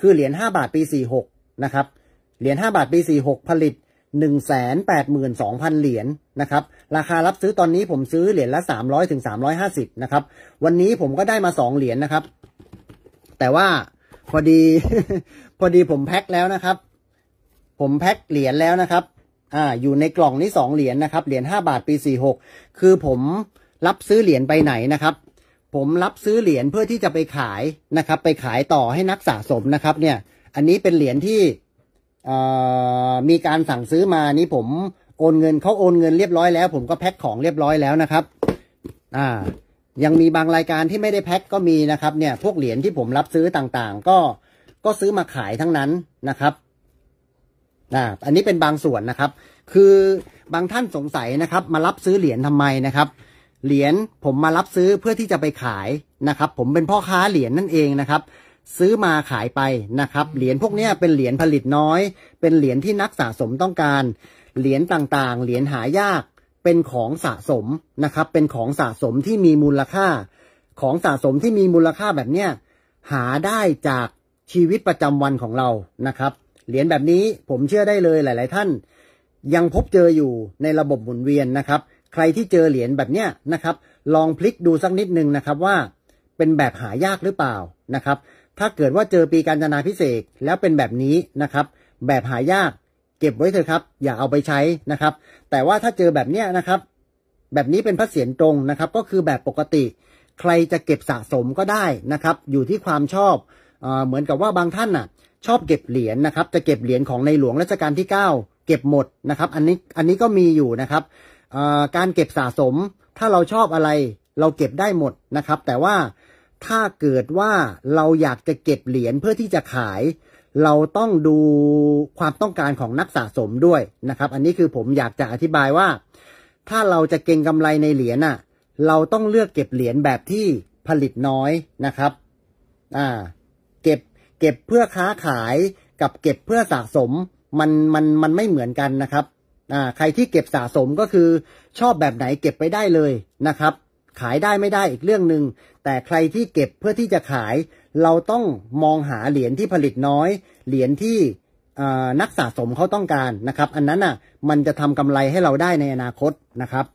คือเหรียญ5บาทปี 46นะครับเหรียญ5บาทปี46ผลิตหนึ่งแสนแปดหมื่นสองพันเหรียญนะครับ ราคารับซื้อตอนนี้ผมซื้อเหรียญละสามร้อยถึงสามร้อยห้าสิบนะครับ วันนี้ผมก็ได้มาสองเหรียญนนะครับ แต่ว่าพอดี พอดีผมแพ็คแล้วนะครับ ผมแพ็คเหรียญแล้วนะครับอ่าอยู่ในกล่องนี้สองเหรียญนนะครับ เหรียญห้าบาทปีสี่หกคือผมรับซื้อเหรียญไปไหนนะครับ ผมรับซื้อเหรียญเพื่อที่จะไปขายนะครับ ไปขายต่อให้นักสะสมนะครับ เนี่ย อันนี้เป็นเหรียญที่มีการสั่งซื้อมา นี้ ผมโอนเงินเขาโอนเงินเรียบร้อยแล้ว ผมก็แพ็คของเรียบร้อยแล้วนะครับ อ่า ยังมีบางรายการที่ไม่ได้แพ็คก็มีนะครับ เนี่ยพวกเหรียญที่ผมรับซื้อต่างๆ ก็ก็ซื้อมาขายทั้งนั้นนะครับ อ่าอันนี้เป็นบางส่วนนะครับ คือบางท่านสงสัยนะครับ มารับซื้อเหรียญทำไมนะครับ เหรียญผมมารับซื้อเพื่อที่จะไปขายนะครับ ผมเป็นพ่อค้าเหรียญนั่นเองนะครับซื้อมาขายไปนะครับเหรียญพวกนี้เป็นเหรียญผลิตน้อย เป็นเหรียญที่นักสะสมต้องการ เหรียญต่างๆ เหรียญหายากเป็นของสะสมนะครับ เป็นของสะสมที่มีมูลค่า ของสะสมที่มีมูลค่าแบบเนี้ยหาได้จากชีวิตประจำวันของเรานะครับเหรียญแบบนี้ผมเชื่อได้เลยหลาย ๆ ท่าน ยังพบเจออยู่ในระบบหมุนเวียนนะครับ ใครที่เจอเหรียญแบบเนี้ยนะครับ ลองพลิกดูสักนิดนึงนะครับว่า เป็นแบบหายากหรือเปล่านะครับถ้าเกิดว่าเจอปีการจนาพิเศษแล้วเป็นแบบนี้นะครับ แบบหายากเก็บไว้เถอะครับอย่าเอาไปใช้นะครับ แต่ว่าถ้าเจอแบบเนี้ยนะครับ แบบนี้เป็นพระเศียรตรงนะครับก็คือแบบปกติ ใครจะเก็บสะสมก็ได้นะครับ อยู่ที่ความชอบเอเหมือนกับว่าบางท่านน่ะชอบเก็บเหรียญนนะครับ จะเก็บเหรียญของในหลวงรัชกาลที่9เก็บหมดนะครับอันนี้อันนี้ก็มีอยู่นะครับการเก็บสะสม ถ้าเราชอบอะไรเราเก็บได้หมดนะครับ แต่ว่าถ้าเกิดว่าเราอยากจะเก็บเหรียญเพื่อที่จะขาย เราต้องดูความต้องการของนักสะสมด้วยนะครับ อันนี้คือผมอยากจะอธิบายว่า ถ้าเราจะเก็งกำไรในเหรียญน่ะ เราต้องเลือกเก็บเหรียญแบบที่ผลิตน้อยนะครับอ่าเก็บเก็บเพื่อค้าขายกับเก็บเพื่อสะสมมันมันมันไม่เหมือนกันนะครับอ่าใครที่เก็บสะสมก็คือชอบแบบไหนเก็บไปได้เลยนะครับขายได้ไม่ได้อีกเรื่องหนึง่งแต่ใครที่เก็บเพื่อที่จะขาย เราต้องมองหาเหรียญที่ผลิตน้อย เหรียญที่นักสะสมเขาต้องการนะครับ อันนั้นอ่ะ มันจะทำกำไรให้เราได้ในอนาคตนะครับ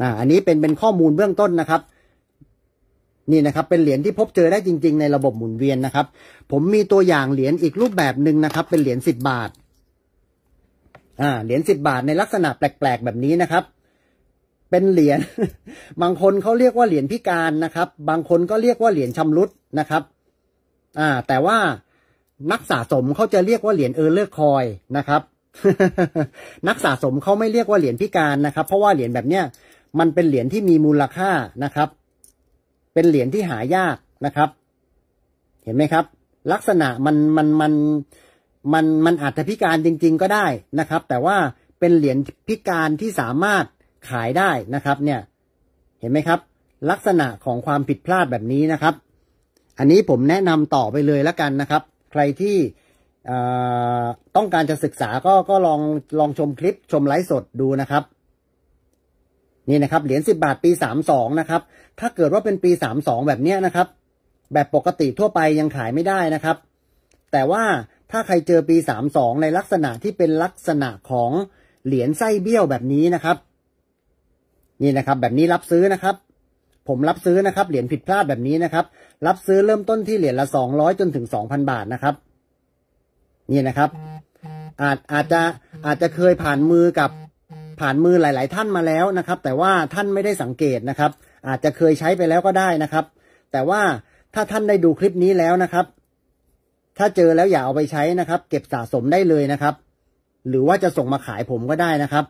นะอันนี้เป็นเป็นข้อมูลเบื้องต้นนะครับ นี่นะครับ เป็นเหรียญที่พบเจอได้จริงๆในระบบหมุนเวียนนะครับ ผมมีตัวอย่างเหรียญอีกรูปแบบหนึ่งนะครับ เป็นเหรียญสิบบาทอ่าเหรียญสิบบาทในลักษณะแปลกๆแบบนี้นะครับเป็นเหรียญบางคนเขาเรียกว่าเหรียญพิการนะครับ บางคนก็เรียกว่าเหรียญชำรุดนะครับ อ่า แต่ว่านักสะสมเขาจะเรียกว่าเหรียญเออเลอร์คอยนะครับ นักสะสมเขาไม่เรียกว่าเหรียญพิการนะครับ เพราะว่าเหรียญแบบเนี้ยมันเป็นเหรียญที่มีมูลค่านะครับ เป็นเหรียญที่หายากนะครับ เห็นไหมครับ ลักษณะมันมันมันมันมันอาจจะพิการจริง ๆก็ได้นะครับ แต่ว่าเป็นเหรียญพิการที่สามารถขายได้นะครับ เนี่ย เห็นไหมครับ ลักษณะของความผิดพลาดแบบนี้นะครับ อันนี้ผมแนะนำต่อไปเลยแล้วกันนะครับ ใครที่ต้องการจะศึกษาก็ก็ลองลองชมคลิปชมไลฟ์สดดูนะครับ นี่นะครับเหรียญสิบบาทปีสามสองนะครับ ถ้าเกิดว่าเป็นปีสามสองแบบนี้นะครับ แบบปกติทั่วไปยังขายไม่ได้นะครับ แต่ว่าถ้าใครเจอปีสามสองในลักษณะที่เป็นลักษณะของเหรียญไส้เบี้ยวแบบนี้นะครับนี่นะครับแบบนี้รับซื้อนะครับ ผมรับซื้อนะครับเหรียญผิดพลาดแบบนี้นะครับ รับซื้อเริ่มต้นที่เหรียญละสองร้อยจนถึงสองพันบาทนะครับ นี่นะครับ อาจอาจจะอาจจะเคยผ่านมือกับผ่านมือหลาย ๆ ท่านมาแล้วนะครับ แต่ว่าท่านไม่ได้สังเกตนะครับ อาจจะเคยใช้ไปแล้วก็ได้นะครับ แต่ว่าถ้าท่านได้ดูคลิปนี้แล้วนะครับ ถ้าเจอแล้วอย่าเอาไปใช้นะครับ เก็บสะสมได้เลยนะครับ หรือว่าจะส่งมาขายผมก็ได้นะครับ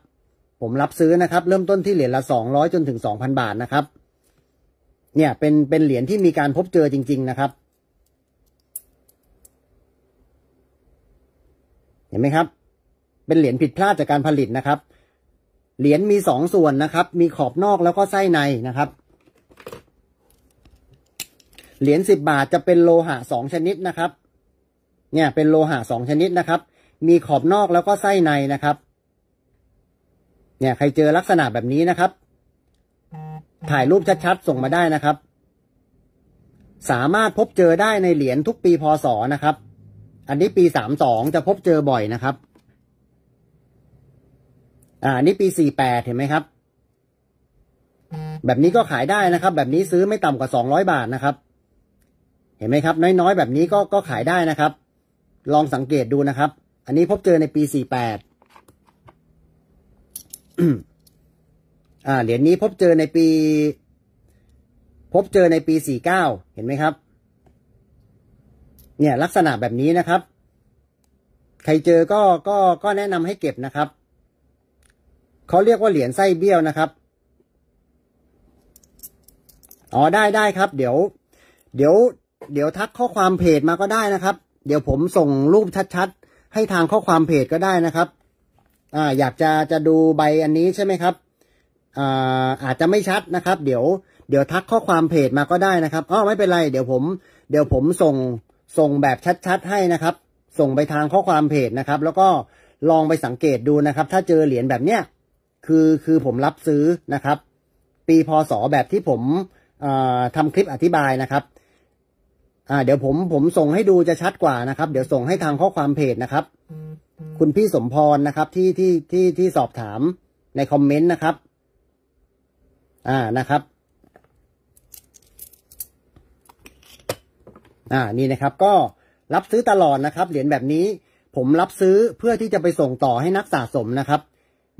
ผมรับซื้อนะครับ เริ่มต้นที่เหรียญละสองร้อยจนถึงสองพันบาทนะครับ เนี่ยเป็นเป็นเหรียญที่มีการพบเจอจริงๆนะครับ เห็นไหมครับ เป็นเหรียญผิดพลาดจากการผลิตนะครับ เหรียญมีสองส่วนนะครับ มีขอบนอกแล้วก็ไส้ในนะครับเหรียญสิบบาทจะเป็นโลหะสองชนิดนะครับ เนี่ยเป็นโลหะสองชนิดนะครับ มีขอบนอกแล้วก็ไส้ในนะครับเนี่ยใครเจอลักษณะแบบนี้นะครับ ถ่ายรูปชัดๆ ส่งมาได้นะครับ สามารถพบเจอได้ในเหรียญทุกปีพศนะครับ อันนี้ปีสามสองจะพบเจอบ่อยนะครับอ่านี่ปีสี่แปดเห็นไหมครับ แบบนี้ก็ขายได้นะครับ แบบนี้ซื้อไม่ต่ำกว่าสองร้อยบาทนะครับ เห็นไหมครับ น้อย ๆ แบบนี้ก็ก็ขายได้นะครับ ลองสังเกตดูนะครับ อันนี้พบเจอในปีสี่แปดอ่าเหรียญนี้พบเจอในปี พบเจอในปีสี่เก้าเห็นไหมครับ เนี่ยลักษณะแบบนี้นะครับ ใครเจอก็ก็ก็แนะนำให้เก็บนะครับเขาเรียกว่าเหรียญไส้เบี้ยวนะครับอ๋อได้ได้ครับ เดี๋ยว เดี๋ยว เดี๋ยวทักข้อความเพจมาก็ได้นะครับ เดี๋ยวผมส่งรูปชัดๆให้ทางข้อความเพจก็ได้นะครับอ่าอยากจะจะดูใบอันนี้ใช่ไหมครับอ่าอาจจะไม่ชัดนะครับ เดี๋ยวเดี๋ยวทักข้อความเพจมาก็ได้นะครับอ๋อไม่เป็นไรเดี๋ยวผม เดี๋ยวผมส่งส่งแบบชัด ๆให้นะครับ ส่งไปทางข้อความเพจนะครับ แล้วก็ลองไปสังเกตดูนะครับ ถ้าเจอเหรียญแบบเนี้ยคือคือผมรับซื้อนะครับ ปีพศแบบที่ผมอ่าทำคลิปอธิบายนะครับอ่าเดี๋ยวผมผมส่งให้ดูจะชัดกว่านะครับ เดี๋ยวส่งให้ทางข้อความเพจนะครับคุณพี่สมพรนะครับที่ที่ที่ที่สอบถามในคอมเมนต์นะครับ อ่านะครับ อ่า นี่นะครับ ก็รับซื้อตลอดนะครับ เหรียญแบบนี้ ผมรับซื้อเพื่อที่จะไปส่งต่อให้นักสะสมนะครับ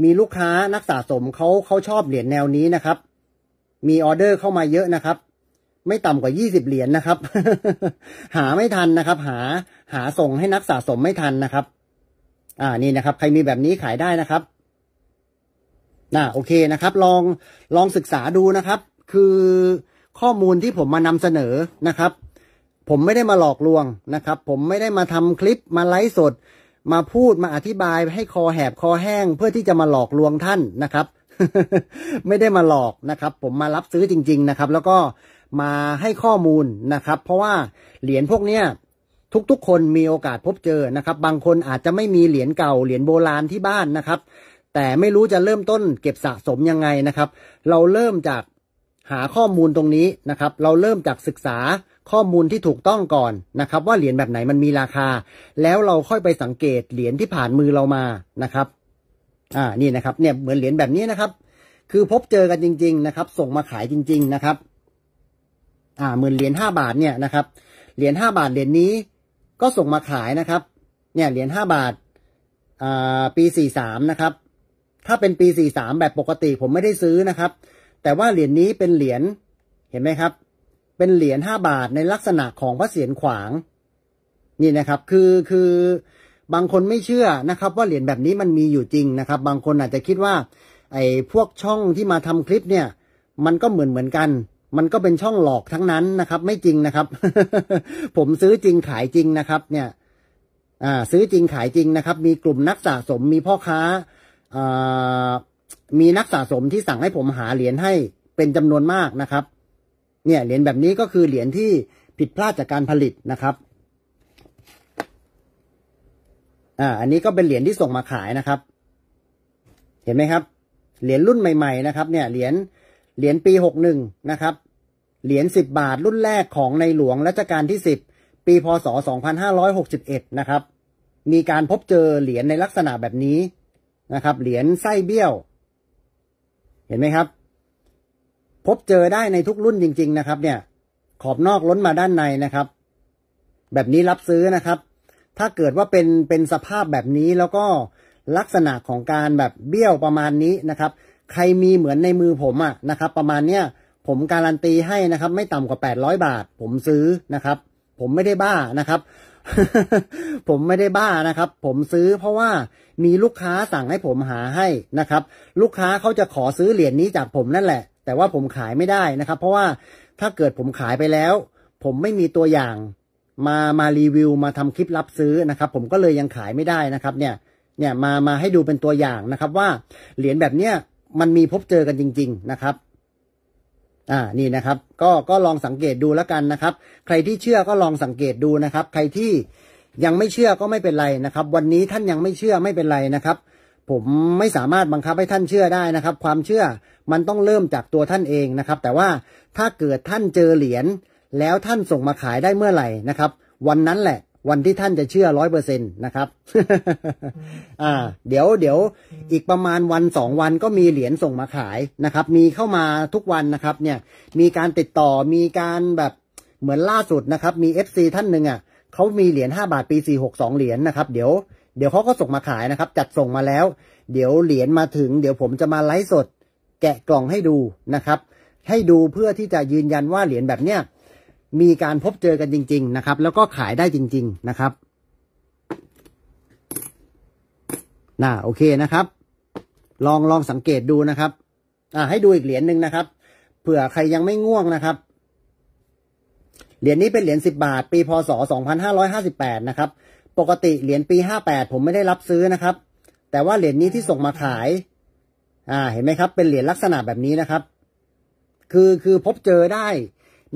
มีลูกค้านักสะสมเขาเขาชอบเหรียญแนวนี้นะครับ มีออเดอร์เข้ามาเยอะนะครับไม่ต่ำกว่ายี่สิบเหรียญนนะครับ หาไม่ทันนะครับ หา หาส่งให้นักสะสมไม่ทันนะครับ อ่า นี่นะครับ ใครมีแบบนี้ขายได้นะครับน่า โอเคนะครับ ลอง ลองศึกษาดูนะครับ คือข้อมูลที่ผมมานำเสนอ นะครับ ผมไม่ได้มาหลอกลวงนะครับ ผมไม่ได้มาทำคลิปมาไลฟ์สด มาพูดมาอธิบายให้คอแหบคอแห้ง เพื่อที่จะมาหลอกลวงท่านนะครับ ไม่ได้มาหลอกนะครับ ผมมารับซื้อจริง ๆ นะครับ แล้วก็มาให้ข้อมูลนะครับ เพราะว่าเหรียญพวกเนี้ยทุกๆ คนมีโอกาสพบเจอนะครับ บางคนอาจจะไม่มีเหรียญเก่าเหรียญโบราณที่บ้านนะครับ แต่ไม่รู้จะเริ่มต้นเก็บสะสมยังไงนะครับ เราเริ่มจากหาข้อมูลตรงนี้นะครับ เราเริ่มจากศึกษาข้อมูลที่ถูกต้องก่อนนะครับ ว่าเหรียญแบบไหนมันมีราคา แล้วเราค่อยไปสังเกตเหรียญที่ผ่านมือเรามานะครับ อ่านี่นะครับเนี่ยเหมือนเหรียญแบบนี้นะครับ คือพบเจอกันจริง ๆ นะครับ ส่งมาขายจริงๆนะครับอ่าหมื่นเหรียญห้าบาทเนี่ยนะครับ เหรียญห้าบาทเหรียญนี้ก็ส่งมาขายนะครับเนี่ยเหรียญห้าบาทอ่าปีสี่สามนะครับ ถ้าเป็นปีสี่สามแบบปกติผมไม่ได้ซื้อนะครับ แต่ว่าเหรียญนี้เป็นเหรียญเห็นไหมครับ เป็นเหรียญห้าบาทในลักษณะของพระเศียรขวาง นี่นะครับคือคือบางคนไม่เชื่อนะครับว่าเหรียญแบบนี้มันมีอยู่จริงนะครับ บางคนอาจจะคิดว่า ไอ้พวกช่องที่มาทำคลิปเนี่ย มันก็เหมือนเหมือนกันมันก็เป็นช่องหลอกทั้งนั้นนะครับ ไม่จริงนะครับ ผมซื้อจริงขายจริงนะครับ เนี่ย อ่าซื้อจริงขายจริงนะครับ มีกลุ่มนักสะสมมีพ่อค้ามีนักสะสมที่สั่งให้ผมหาเหรียญให้เป็นจำนวนมากนะครับ เนี่ยเหรียญแบบนี้ก็คือเหรียญที่ผิดพลาดจากการผลิตนะครับอ่าอันนี้ก็เป็นเหรียญที่ส่งมาขายนะครับ เห็นไหมครับเหรียญรุ่นใหม่ๆนะครับ เนี่ยเหรียญเหรียญปีหกหนึ่งนะครับเหรียญสิบบาทรุ่นแรกของในหลวงรัชกาลที่สิบปีพศสองพันห้าร้อยหกสิบเอ็ดนะครับ มีการพบเจอเหรียญในลักษณะแบบนี้นะครับ เหรียญไส้เบี้ยว เห็นไหมครับ พบเจอได้ในทุกรุ่นจริง ๆนะครับ เนี่ยขอบนอกล้นมาด้านในนะครับ แบบนี้รับซื้อนะครับ ถ้าเกิดว่าเป็นเป็นสภาพแบบนี้แล้วก็ลักษณะของการแบบเบี้ยวประมาณนี้นะครับใครมีเหมือนในมือผมอะนะครับ ประมาณเนี้ยผมการันตีให้นะครับ ไม่ต่ำกว่าแปดร้อยบาท ผมซื้อนะครับ ผมไม่ได้บ้านะครับ ผมไม่ได้บ้านะครับ ผมซื้อเพราะว่ามีลูกค้าสั่งให้ผมหาให้นะครับ ลูกค้าเขาจะขอซื้อเหรียญนี้จากผมนั่นแหละแต่ว่าผมขายไม่ได้นะครับ เพราะว่าถ้าเกิดผมขายไปแล้ว ผมไม่มีตัวอย่าง มามารีวิวมาทำคลิปรับซื้อนะครับ ผมก็เลยยังขายไม่ได้นะครับ เนี่ยเนี่ยมามาให้ดูเป็นตัวอย่างนะครับ ว่าเหรียญแบบเนี้ยมันมีพบเจอกันจริง ๆ นะครับ อ่า นี่นะครับ ก็ ก็ลองสังเกตดูแล้วกันนะครับ ใครที่เชื่อก็ลองสังเกตดูนะครับ ใครที่ยังไม่เชื่อก็ไม่เป็นไรนะครับ วันนี้ท่านยังไม่เชื่อไม่เป็นไรนะครับ ผมไม่สามารถบังคับให้ท่านเชื่อได้นะครับ ความเชื่อมันต้องเริ่มจากตัวท่านเองนะครับ แต่ว่าถ้าเกิดท่านเจอเหรียญแล้วท่านส่งมาขายได้เมื่อไหร่นะครับ วันนั้นแหละวันที่ท่านจะเชื่อร้อยเปอร์เซ็นต์นะครับอ่า เดี๋ยวเดี๋ยวอีกประมาณวันสองวันก็มีเหรียญส่งมาขายนะครับ มีเข้ามาทุกวันนะครับเนี่ย มีการติดต่อมีการแบบเหมือนล่าสุดนะครับ มีเอฟซีท่านหนึ่งอ่ะเขามีเหรียญห้าบาท ปีสี่หกสองเหรียญนะครับเดี๋ยวเดี๋ยวเขาก็ส่งมาขายนะครับ จัดส่งมาแล้ว เดี๋ยวเหรียญมาถึง เดี๋ยวผมจะมาไลฟ์สดแกะกล่องให้ดูนะครับ ให้ดูเพื่อที่จะยืนยันว่าเหรียญแบบเนี้ยมีการพบเจอกันจริง ๆนะครับ แล้วก็ขายได้จริงๆนะครับ น่าโอเคนะครับ ลองลองสังเกตดูนะครับ อ่าให้ดูอีกเหรียญหนึ่งนะครับ เผื่อใครยังไม่ง่วงนะครับเหรียญนี้เป็นเหรียญสิบาทปีพศสองพันห้าร้อยห้าสิบแปดนะครับ ปกติเหรียญปีห้าแปดผมไม่ได้รับซื้อนะครับ แต่ว่าเหรียญนี้ที่ส่งมาขาย อ่าเห็นไหมครับ เป็นเหรียญลักษณะแบบนี้นะครับ คือคือพบเจอได้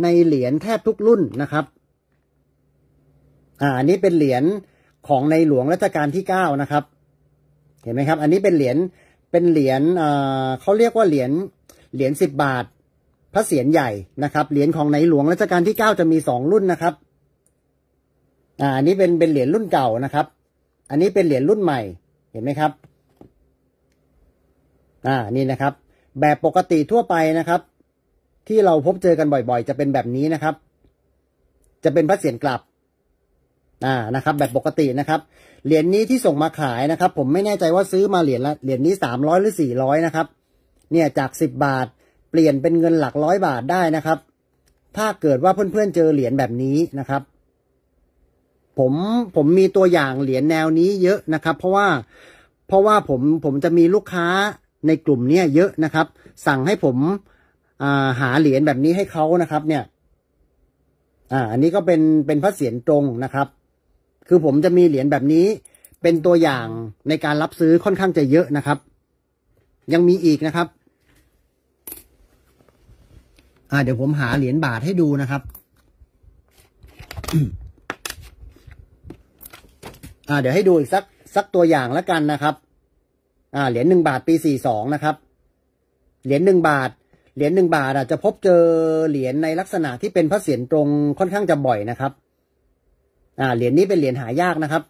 ในเหรียญแทบทุกรุ่นนะครับ อ่า อันนี้เป็นเหรียญของในหลวงรัชกาลที่เก้านะครับ เห็นไหมครับ อันนี้เป็นเหรียญเป็นเหรียญเอ่อเขาเรียกว่าเหรียญเหรียญสิบบาทพระเศียรใหญ่นะครับ เหรียญของในหลวงรัชกาลที่เก้าจะมีสองรุ่นนะครับ อ่าอันนี้เป็นเป็นเหรียญรุ่นเก่านะครับ อันนี้เป็นเหรียญรุ่นใหม่ เห็นไหมครับ อ่านี่นะครับ แบบปกติทั่วไปนะครับที่เราพบเจอกันบ่อย ๆ จะเป็นแบบนี้นะครับ จะเป็นพระเศียรกลับอ่านะครับ แบบปกตินะครับ เหรียญนี้ที่ส่งมาขายนะครับ ผมไม่แน่ใจว่าซื้อมาเหรียญละเหรียญนี้สามร้อยหรือสี่ร้อยนะครับ เนี่ยจากสิบบาทเปลี่ยนเป็นเงินหลักร้อยบาทได้นะครับ ถ้าเกิดว่าเพื่อนๆเจอเหรียญแบบนี้นะครับ ผมผมมีตัวอย่างเหรียญแนวนี้เยอะนะครับ เพราะว่าเพราะว่าผมผมจะมีลูกค้าในกลุ่มเนี้ยเยอะนะครับ สั่งให้ผมหาเหรียญแบบนี้ให้เขานะครับ เนี่ย อ่า อันนี้ก็เป็นเป็นพระเศียรตรงนะครับ คือผมจะมีเหรียญแบบนี้ เป็นตัวอย่างในการรับซื้อค่อนข้างจะเยอะนะครับ ยังมีอีกนะครับอ่าเดี๋ยวผมหาเหรียญบาทให้ดูนะครับ่า เดี๋ยวให้ดูอีกสักสักตัวอย่างแล้วกันนะครับ อ่าเหรียญหนึ่งบาทปีสี่สองนะครับ เหรียญหนึ่งบาทเหรียญหนึ่งบาทอาจจะพบเจอเหรียญในลักษณะที่เป็นพระเศียรตรงค่อนข้างจะบ่อยนะครับอ่าเหรียญนี้เป็นเหรียญหายากนะครับ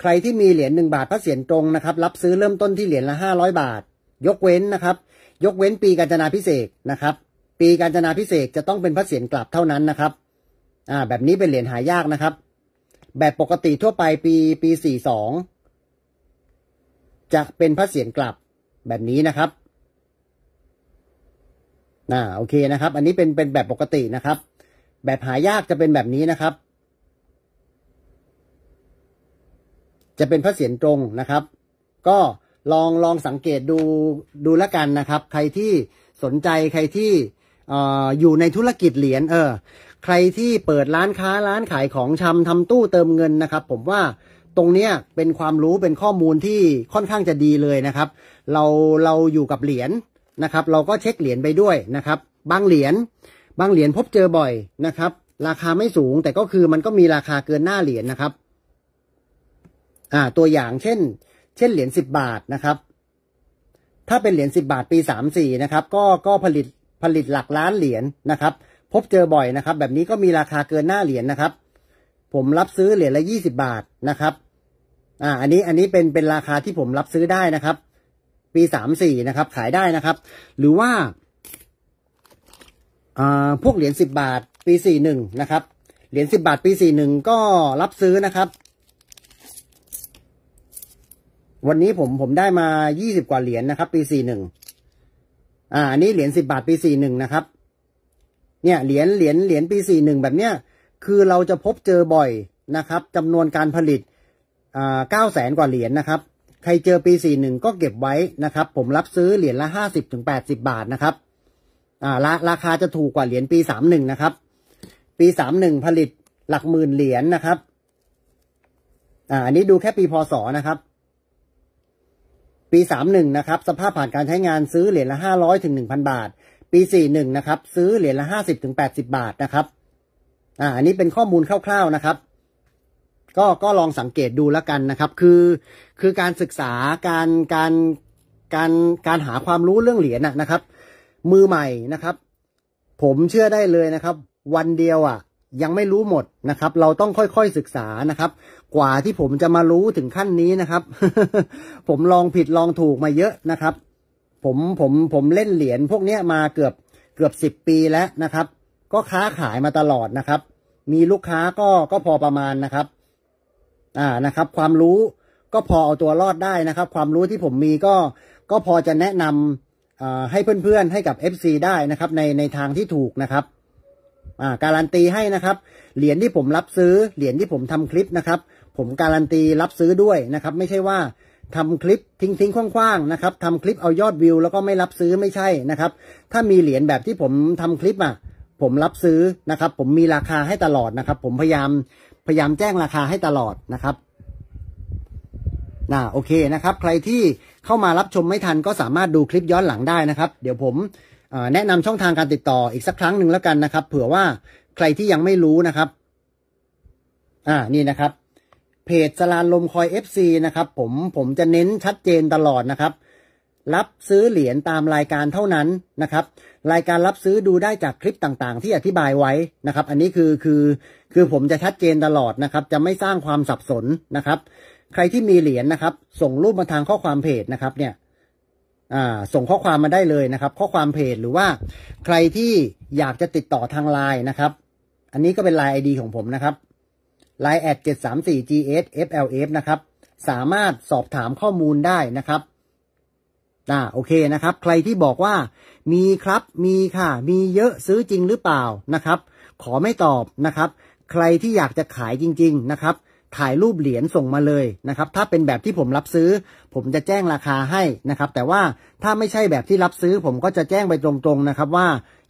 ใครที่มีเหรียญหนึ่งบาทพระเศียรตรงนะครับรับซื้อเริ่มต้นที่เหรียญละห้าร้อยบาท ยกเว้นนะครับ ยกเว้นปีกาญจนาพิเศษนะครับ ปีกาญจนาพิเศษจะต้องเป็นพระเศียรกลับเท่านั้นนะครับ อ่า แบบนี้เป็นเหรียญหายากนะครับ แบบปกติทั่วไปปี ปีสี่สองจะเป็นพระเศียรกลับแบบนี้นะครับน่าโอเคนะครับ อันนี้เป็นเป็นแบบปกตินะครับ แบบหายากจะเป็นแบบนี้นะครับ จะเป็นพระเสียรตรงนะครับ ก็ลองลองสังเกตดูดูแล้วกันนะครับ ใครที่สนใจใครที่ออยู่ในธุรกิจเหรียญเออใครที่เปิดร้านค้าร้านขายของชำทำตู้เติมเงินนะครับ ผมว่าตรงเนี้ยเป็นความรู้เป็นข้อมูลที่ค่อนข้างจะดีเลยนะครับ เราเราอยู่กับเหรียญนะครับเราก็เช็คเหรียญไปด้วยนะครับ บางเหรียญบางเหรียญพบเจอบ่อยนะครับ ราคาไม่สูง แต่ก็คือมันก็มีราคาเกินหน้าเหรียญนนะครับ อ่า ตัวอย่างเช่น เช่นเหรียญสิบบาทนะครับ ถ้าเป็นเหรียญสิบบาทปีสามสี่นะครับ ก็ก็ผลิตผลิตหลักล้านเหรียญนนะครับ พบเจอบ่อยนะครับ แบบนี้ก็มีราคาเกินหน้าเหรียญนนะครับ ผมรับซื้อเหรียญละยี่สิบบาทนะครับ อ่า อันนี้อันนี้เป็นเป็นราคาที่ผมรับซื้อได้นะครับปีสามสี่นะครับ ขายได้นะครับ หรือว่า พวกเหรียญสิบบาทปีสี่หนึ่งนะครับเหรียญสิบบาทปีสี่หนึ่งก็รับซื้อนะครับ วันนี้ผมผมได้มายี่สิบกว่าเหรียญนะครับ ปีสี่หนึ่งอ่าอันนี้เหรียญสิบบาทปีสี่หนึ่งนะครับ เนี่ยเหรียญเหรียญเหรียญปีสี่หนึ่งแบบเนี้ยคือเราจะพบเจอบ่อยนะครับจำนวนการผลิตอ่าเก้าแสนกว่าเหรียญนะครับใครเจอปี 41 ก็เก็บไว้นะครับ ผมรับซื้อเหรียญละ 50ถึง80 บาทนะครับ อ่าราราคาจะถูกกว่าเหรียญปี 31 นะครับ ปี 31 ผลิตหลักหมื่นเหรียญนนะครับอ่าอันนี้ดูแค่ปีพศนะครับ ปี 31นะครับ สภาพผ่านการใช้งานซื้อเหรียญละ 500ถึง1,000 บาท ปี 41นะครับ ซื้อเหรียญละ 50ถึง80 บาทนะครับ อ่า อันนี้เป็นข้อมูลคร่าวๆนะครับก็ก็ลองสังเกตดูแล้วกันนะครับ คือ คือการศึกษาการการการการหาความรู้เรื่องเหรียญนะครับ มือใหม่นะครับ ผมเชื่อได้เลยนะครับ วันเดียวอ่ะ ยังไม่รู้หมดนะครับ เราต้องค่อยๆศึกษานะครับ กว่าที่ผมจะมารู้ถึงขั้นนี้นะครับ ผมลองผิดลองถูกมาเยอะนะครับ ผมผมผมเล่นเหรียญพวกนี้มาเกือบเกือบสิบปีแล้วนะครับ ก็ค้าขายมาตลอดนะครับ มีลูกค้าก็ก็พอประมาณนะครับอ่านะครับความรู้ก็พอเอาตัวรอดได้นะครับ ความรู้ที่ผมมีก็ก็พอจะแนะนำให้เพื่อน ๆ ให้กับ FC ได้นะครับในในทางที่ถูกนะครับอ่าการันตีให้นะครับ เหรียญที่ผมรับซื้อ เหรียญที่ผมทำคลิปนะครับ ผมการันตีรับซื้อด้วยนะครับ ไม่ใช่ว่าทำคลิป ทิ้งทิ้งคว่างๆนะครับทำคลิปเอายอดวิว แล้วก็ไม่รับซื้อไม่ใช่นะครับ ถ้ามีเหรียญแบบที่ผมทำคลิปอ่ะผมรับซื้อนะครับ ผมมีราคาให้ตลอดนะครับ ผมพยายามพยายามแจ้งราคาให้ตลอดนะครับน่า โอเคนะครับ ใครที่เข้ามารับชมไม่ทันก็สามารถดูคลิปย้อนหลังได้นะครับ เดี๋ยวผมแนะนำช่องทางการติดต่ออีกสักครั้งหนึ่งแล้วกันนะครับ เผื่อว่าใครที่ยังไม่รู้นะครับ อ่า นี่นะครับ เพจสลานลมคอย FC นะครับ ผม ผมจะเน้นชัดเจนตลอดนะครับรับซื้อเหรียญตามรายการเท่านั้นนะครับ รายการรับซื้อดูได้จากคลิปต่างๆ ที่อธิบายไว้นะครับ อันนี้คือคือ คือผมจะชัดเจนตลอดนะครับ จะไม่สร้างความสับสนนะครับ ใครที่มีเหรียญนนะครับ ส่งรูปมาทางข้อความเพจนะครับ เนี่ยส่งข้อความมาได้เลยนะครับข้อความเพจหรือว่าใครที่อยากจะติดต่อทางไลน์นะครับอันนี้ก็เป็นไลน์ไอดีของผมนะครับไลน์แอดเจ็ดสามสี่ gs flf นะครับ สามารถสอบถามข้อมูลได้นะครับอ่าโอเคนะครับ ใครที่บอกว่ามีครับมีค่ะมีเยอะซื้อจริงหรือเปล่านะครับ ขอไม่ตอบนะครับ ใครที่อยากจะขายจริง ๆนะครับ ถ่ายรูปเหรียญส่งมาเลยนะครับ ถ้าเป็นแบบที่ผมรับซื้อ ผมจะแจ้งราคาให้นะครับ แต่ว่าถ้าไม่ใช่แบบที่รับซื้อ ผมก็จะแจ้งไปตรงๆนะครับว่า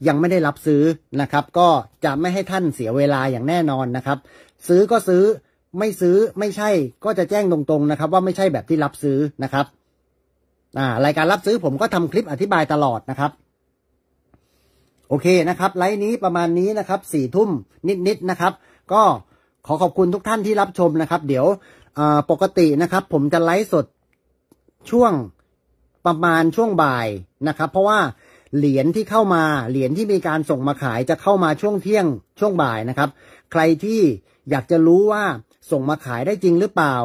ยังไม่ได้รับซื้อนะครับ ก็จะไม่ให้ท่านเสียเวลาอย่างแน่นอนนะครับ ซื้อก็ซื้อไม่ซื้อไม่ใช่ก็จะแจ้งตรงๆนะครับ ว่าไม่ใช่แบบที่รับซื้อนะครับรายการรับซื้อผมก็ทำคลิปอธิบายตลอดนะครับ โอเคนะครับ ไลฟ์นี้ประมาณนี้นะครับสี่ทุ่มนิดๆนะครับ ก็ขอขอบคุณทุกท่านที่รับชมนะครับ เดี๋ยวปกตินะครับ ผมจะไลฟ์สดช่วงประมาณช่วงบ่ายนะครับ เพราะว่าเหรียญที่เข้ามาเหรียญที่มีการส่งมาขายจะเข้ามาช่วงเที่ยง ช่วงบ่ายนะครับ ใครที่อยากจะรู้ว่าส่งมาขายได้จริงหรือเปล่า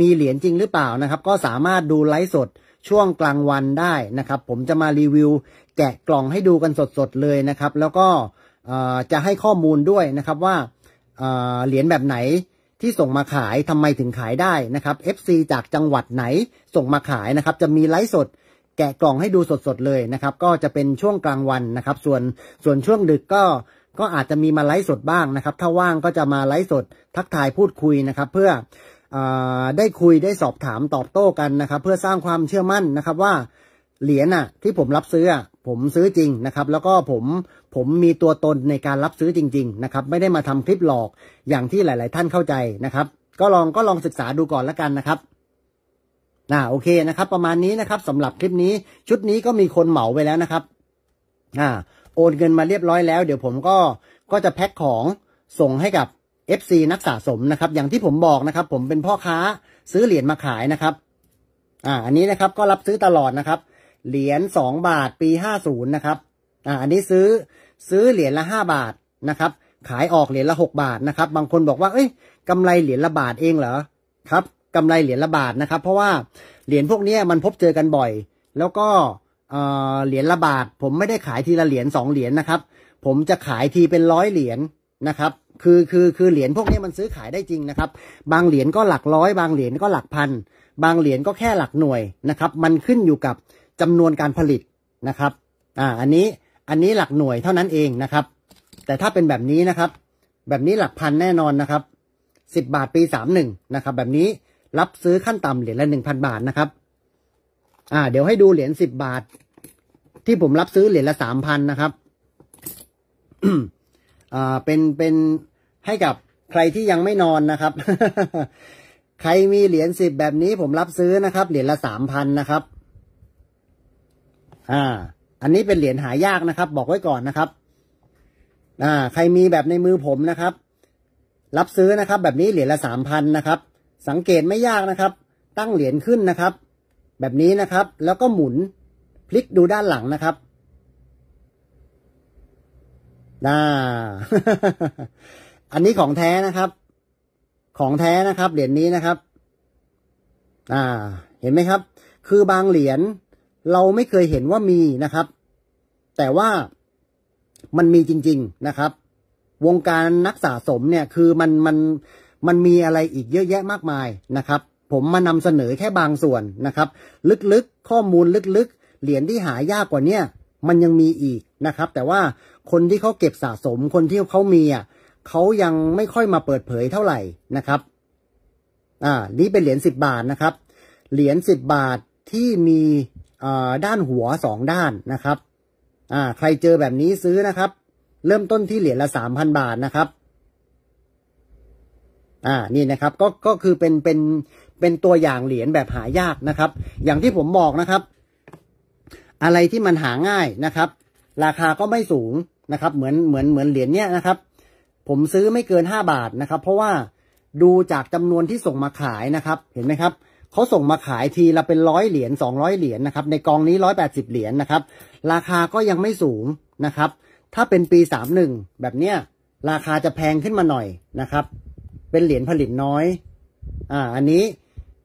มีเหรียญจริงหรือเปล่านะครับ ก็สามารถดูไลฟ์สดช่วงกลางวันได้นะครับ ผมจะมารีวิว แกะกล่องให้ดูกันสดๆเลยนะครับ แล้วก็จะให้ข้อมูลด้วยนะครับ ว่าเหรียญแบบไหนที่ส่งมาขายทำไมถึงขายได้นะครับ FC จากจังหวัดไหนส่งมาขายนะครับ จะมีไลฟ์สด แกะกล่องให้ดูสดๆเลยนะครับ ก็จะเป็นช่วงกลางวันนะครับ ส่วนส่วนช่วงดึกก็ก็อาจจะมีมาไลฟ์สดบ้างนะครับถ้าว่างก็จะมาไลฟ์สดทักทายพูดคุยนะครับ เพื่อได้คุยได้สอบถามตอบโต้กันนะครับ เพื่อสร้างความเชื่อมั่นนะครับ ว่าเหรียญอ่ะ ที่ผมรับซื้อ ผมซื้อจริงนะครับ แล้วก็ผมผมมีตัวตนในการรับซื้อจริง ๆนะครับ ไม่ได้มาทำคลิปหลอกอย่างที่หลาย ๆ ท่านเข้าใจนะครับ ก็ลองก็ลองศึกษาดูก่อนละกันนะครับน่า โอเคนะครับ ประมาณนี้นะครับ สำหรับคลิปนี้ชุดนี้ก็มีคนเหมาไปแล้วนะครับอ่าโอนเงินมาเรียบร้อยแล้ว เดี๋ยวผมก็ก็จะแพ็คของส่งให้กับ FC นักสะสมนะครับ อย่างที่ผมบอกนะครับ ผมเป็นพ่อค้า ซื้อเหรียญมาขายนะครับ อ่า อันนี้นะครับก็รับซื้อตลอดนะครับเหรียญสองบาทปีห้าศูนย์นะครับ อ่า อันนี้ซื้อซื้อเหรียญละห้าบาทนะครับ ขายออกเหรียญละหกบาทนะครับ บางคนบอกว่า เอ้ยกำไรเหรียญละบาทเองเหรอครับกำไรเหรียญละบาทนะครับ เพราะว่าเหรียญพวกนี้มันพบเจอกันบ่อย แล้วก็เหรียญละบาท ผมไม่ได้ขายทีละเหรียญสองเหรียญนะครับ ผมจะขายทีเป็นร้อยเหรียญนะครับคือคือ คือเหรียญพวกนี้มันซื้อขายได้จริงนะครับ บางเหรียญก็หลักร้อยบางเหรียญก็หลักพันบางเหรียญก็แค่หลักหน่วยนะครับ มันขึ้นอยู่กับจำนวนการผลิตนะครับ อ่า อันนี้อันนี้หลักหน่วยเท่านั้นเองนะครับ แต่ถ้าเป็นแบบนี้นะครับ แบบนี้หลักพันแน่นอนนะครับสิบบาทปีสามหนึ่งนะครับ แบบนี้รับซื้อขั้นต่ำเหรียญละหนึ่งพันบาทนะครับ อ่า เดี๋ยวให้ดูเหรียญสิบบาท ที่ผมรับซื้อเหรียญละสามพันนะครับอ่าเป็นเป็นให้กับใครที่ยังไม่นอนนะครับ ใครมีเหรียญสิบแบบนี้ผมรับซื้อนะครับเหรียญละสามพันนะครับ อ่า อันนี้เป็นเหรียญหายากนะครับ บอกไว้ก่อนนะครับ อ่า ใครมีแบบในมือผมนะครับ รับซื้อนะครับ แบบนี้เหรียญละสามพันนะครับ สังเกตไม่ยากนะครับ ตั้งเหรียญขึ้นนะครับ แบบนี้นะครับ แล้วก็หมุนพลิกดูด้านหลังนะครับน่าอันนี้ของแท้นะครับ ของแท้นะครับเหรียญนี้นะครับ อ่า เห็นไหมครับ คือบางเหรียญเราไม่เคยเห็นว่ามีนะครับ แต่ว่ามันมีจริง ๆนะครับ วงการนักสะสมเนี่ยคือมันมันมันมีอะไรอีกเยอะแยะมากมายนะครับ ผมมานำเสนอแค่บางส่วนนะครับ ลึกๆข้อมูลลึกๆ เหรียญที่หายากกว่าเนี้ยมันยังมีอีกนะครับแต่ว่าคนที่เขาเก็บสะสม คนที่เขามีอ่ะเขายังไม่ค่อยมาเปิดเผยเท่าไหร่นะครับ อ่า นี่เป็นเหรียญสิบบาทนะครับ เหรียญสิบบาทที่มีอ่าด้านหัวสองด้านนะครับ อ่า ใครเจอแบบนี้ซื้อนะครับ เริ่มต้นที่เหรียญละสามพันบาทนะครับ อ่านี่นะครับ ก็ก็คือเป็นเป็นเป็นตัวอย่างเหรียญแบบหายากนะครับ อย่างที่ผมบอกนะครับอะไรที่มันหาง่ายนะครับ ราคาก็ไม่สูงนะครับ เหมือนเหมือนเหมือนเหรียญเนี้ยนะครับ ผมซื้อไม่เกิน5บาทนะครับ เพราะว่าดูจากจำนวนที่ส่งมาขายนะครับ เห็นไหมครับ เขาส่งมาขายทีละเป็นร้อยเหรียญ200 เหรียญนะครับใน กองนี้ 180 เหรียญนะครับ ราคาก็ยังไม่สูงนะครับ ถ้าเป็นปี31แบบเนี้ยราคาจะแพงขึ้นมาหน่อยนะครับ เป็นเหรียญผลิตน้อย อ่าอันนี้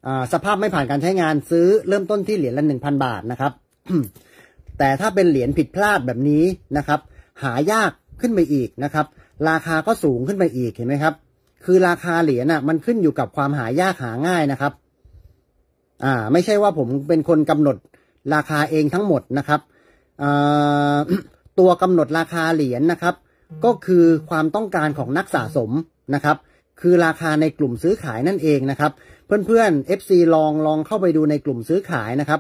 อ่าสภาพไม่ผ่านการใช้งานซื้อเริ่มต้นที่เหรียญละหนึ่งพันบาทนะครับแต่ถ้าเป็นเหรียญผิดพลาดแบบนี้นะครับ หายากขึ้นไปอีกนะครับ ราคาก็สูงขึ้นไปอีกเห็นไหมครับ คือราคาเหรียญน่ะมันขึ้นอยู่กับความหายากหาง่ายนะครับอ่าไม่ใช่ว่าผมเป็นคนกำหนดราคาเองทั้งหมดนะครับตัวกำหนดราคาเหรียญนะครับ ก็คือความต้องการของนักสะสมนะครับ คือราคาในกลุ่มซื้อขายนั่นเองนะครับเพื่อนๆ FC ลองลองเข้าไปดูในกลุ่มซื้อขายนะครับ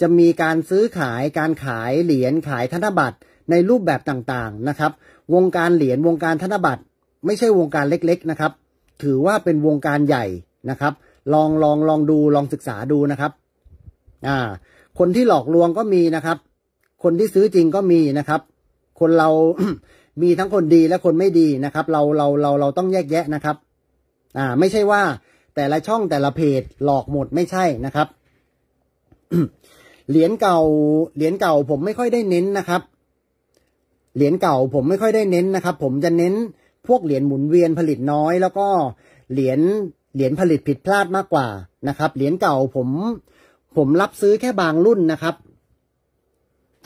จะมีการซื้อขายการขายเหรียญ ขายธนบัตรในรูปแบบต่างๆนะครับ วงการเหรียญ วงการธนบัตรไม่ใช่วงการเล็กๆ นะครับ ถือว่าเป็นวงการใหญ่นะครับ ลองลองลองดูลองศึกษาดูนะครับ อ่า คนที่หลอกลวงก็มีนะครับ คนที่ซื้อจริงก็มีนะครับ คนเรา มีทั้งคนดีและคนไม่ดีนะครับ เราเราเราเราต้องแยกแยะนะครับ อ่า ไม่ใช่ว่าแต่ละช่องแต่ละเพจหลอกหมดไม่ใช่นะครับเหรียญเก่าเหรียญเก่าผมไม่ค่อยได้เน้นนะครับเหรียญเก่าผมไม่ค่อยได้เน้นนะครับ ผมจะเน้นพวกเหรียญหมุนเวียนผลิตน้อย แล้วก็เหรียญเหรียญผลิตผิดพลาดมากกว่านะครับเหรียญเก่าผม ผมรับซื้อแค่บางรุ่นนะครับ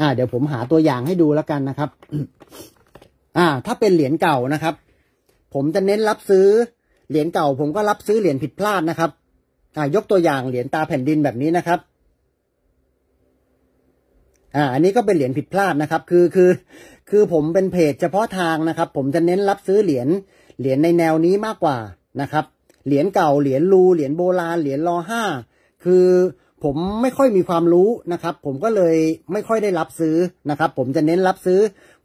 อ่า เดี๋ยวผมหาตัวอย่างให้ดูแล้วกันนะครับ อ่า ถ้าเป็นเหรียญเก่านะครับ ผมจะเน้นรับซื้อเหรียญเก่า ผมก็รับซื้อเหรียญผิดพลาดนะครับอ่ายกตัวอย่างเหรียญตาแผ่นดินแบบนี้นะครับอ่าอันนี้ก็เป็นเหรียญผิดพลาดนะครับ คือคือ คือผมเป็นเพจเฉพาะทางนะครับ ผมจะเน้นรับซื้อเหรียญเหรียญในแนวนี้มากกว่านะครับเหรียญเก่าเหรียญรูเหรียญโบราณเหรียญรอห้าคือผมไม่ค่อยมีความรู้นะครับ ผมก็เลยไม่ค่อยได้รับซื้อนะครับ ผมจะเน้นรับซื้อ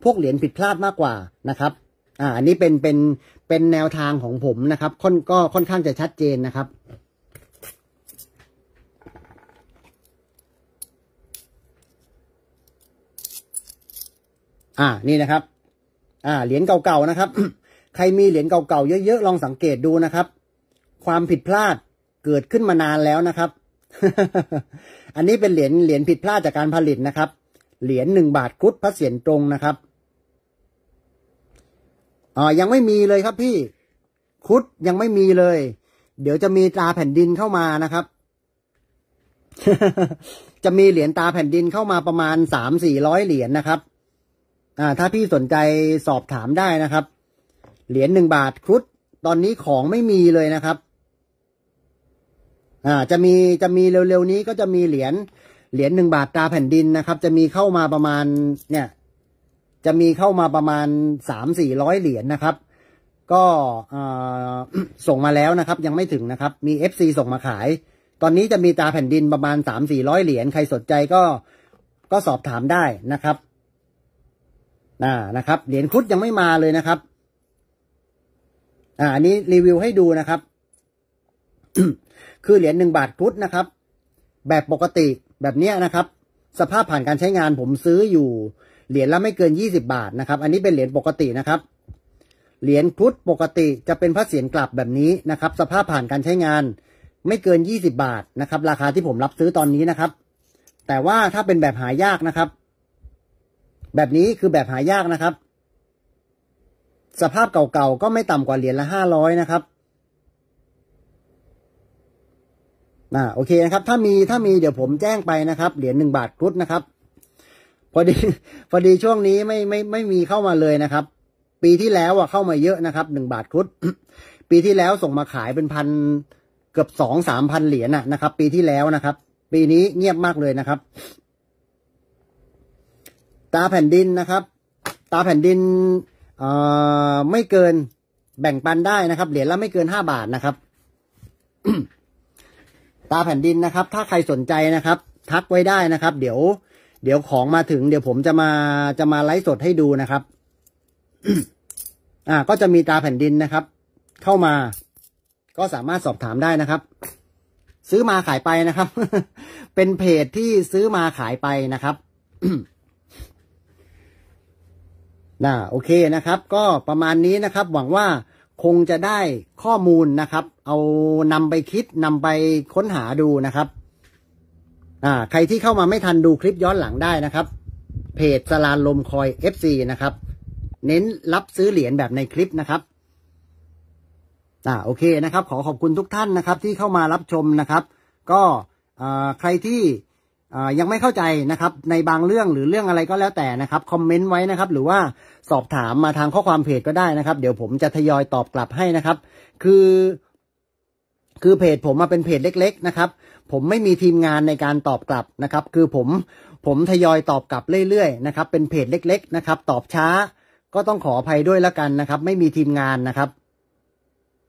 พวกเหรียญผิดพลาดมากกว่านะครับ อ่าอันนี้เป็นเป็นเป็นแนวทางของผมนะครับค่อนก็ค่อนข้างจะชัดเจนนะครับอ่านี่นะครับ อ่าเหรียญเก่าๆนะครับ ใครมีเหรียญเก่าๆเยอะๆลองสังเกตดูนะครับ ความผิดพลาดเกิดขึ้นมานานแล้วนะครับ อันนี้เป็นเหรียญเหรียญผิดพลาดจากการผลิตนะครับเหรียญหนึ่งบาทกุดพระเศียรตรงนะครับอ๋อยังไม่มีเลยครับ พี่คุดยังไม่มีเลย เดี๋ยวจะมีตาแผ่นดินเข้ามานะครับ จะมีเหรียญตาแผ่นดินเข้ามาประมาณสามสี่ร้อยเหรียญนะครับอ่าถ้าพี่สนใจสอบถามได้นะครับเหรียญหนึ่งบาทครุฑตอนนี้ของไม่มีเลยนะครับ อ่าจะมีจะมีเร็วๆนี้ก็จะมีเหรียญเหรียญหนึ่งบาทตาแผ่นดินนะครับ จะมีเข้ามาประมาณเนี่ย จะมีเข้ามาประมาณสามสี่ร้อยเหรียญนนะครับ ก็ส่งมาแล้วนะครับ ยังไม่ถึงนะครับ มีเอฟซีส่งมาขาย ตอนนี้จะมีตาแผ่นดินประมาณสามสี่ร้อยเหรียญใครสนใจก็ ก็สอบถามได้นะครับนะนะครับเหรียญคุดยังไม่มาเลยนะครับ อ่าอันนี้รีวิวให้ดูนะครับ คือเหรียญหนึ่งบาทคุดนะครับ แบบปกติแบบเนี้ยนะครับ สภาพผ่านการใช้งานผมซื้ออยู่เหรียญละไม่เกินยี่สิบาทนะครับ อันนี้เป็นเหรียญปกตินะครับเหรียญครุฑปกติจะเป็นพระเศียรกลับแบบนี้นะครับ สภาพผ่านการใช้งาน ไม่เกินยี่สิบาทนะครับ ราคาที่ผมรับซื้อตอนนี้นะครับ แต่ว่าถ้าเป็นแบบหายากนะครับแบบนี้คือแบบหายากนะครับ สภาพเก่าๆก็ไม่ต่ำกว่าเหรียญละห้าร้อยนะครับนะโอเคนะครับ ถ้ามีถ้ามีเดี๋ยวผมแจ้งไปนะครับ เหรียญหนึ่งบาทครุฑนะครับ พอดีพอดีช่วงนี้ไม่ไม่ไม่มีเข้ามาเลยนะครับ ปีที่แล้วอ่ะเข้ามาเยอะนะครับหนึ่งบาทครุฑปีที่แล้วส่งมาขายเป็นพัน เกือบสองสามพันเหรียญะนะครับ ปีที่แล้วนะครับ ปีนี้เงียบมากเลยนะครับตาแผ่นดินนะครับ ตาแผ่นดินเออ่ไม่เกินแบ่งปันได้นะครับเหรียญละไม่เกินห้าบาทนะครับตาแผ่นดินนะครับถ้าใครสนใจนะครับ ทักไว้ได้นะครับ เดี๋ยว เดี๋ยวของมาถึง เดี๋ยวผมจะมาจะมาไลฟ์สดให้ดูนะครับ อ่า ก็จะมีตาแผ่นดินนะครับ เข้ามา ก็สามารถสอบถามได้นะครับ ซื้อมาขายไปนะครับ เป็นเพจที่ซื้อมาขายไปนะครับนะโอเคนะครับ ก็ประมาณนี้นะครับ หวังว่าคงจะได้ข้อมูลนะครับ เอานำไปคิดนำไปค้นหาดูนะครับ อ่า ใครที่เข้ามาไม่ทันดูคลิปย้อนหลังได้นะครับ เพจสลานลมคอย f ซนะครับเน้นรับซื้อเหรียญแบบในคลิปนะครับอ่าโอเคนะครับ ขอขอบคุณทุกท่านนะครับ ที่เข้ามารับชมนะครับ ก็อ่าใครที่ยังไม่เข้าใจนะครับ ในบางเรื่องหรือเรื่องอะไรก็แล้วแต่นะครับคอมเมนต์ไว้นะครับ หรือว่าสอบถามมาทางข้อความเพจก็ได้นะครับ เดี๋ยวผมจะทยอยตอบกลับให้นะครับ คือ คือเพจผมมาเป็นเพจเล็ก ๆนะครับ ผมไม่มีทีมงานในการตอบกลับนะครับ คือผมผมทยอยตอบกลับเรื่อยๆนะครับเป็นเพจเล็ก ๆนะครับ ตอบช้าก็ต้องขออภัยด้วยแล้วกันนะครับ ไม่มีทีมงานนะครับ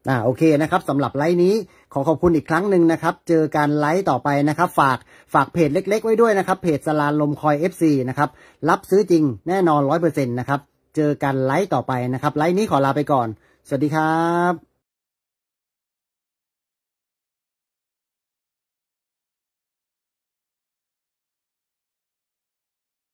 อ่าโอเคนะครับสำหรับไลฟ์นี้ขอขอบคุณอีกครั้งหนึ่งนะครับ เจอการไลฟ์ต่อไปนะครับ ฝากฝากเพจเล็กๆ ไว้ด้วยนะครับเพจสลานลมคอย FC นะครับ รับซื้อจริงแน่นอนร้อยเปอร์เซ็นต์นะครับ เจอการไลฟ์ต่อไปนะครับ ไลฟ์นี้ขอลาไปก่อน สวัสดีครับ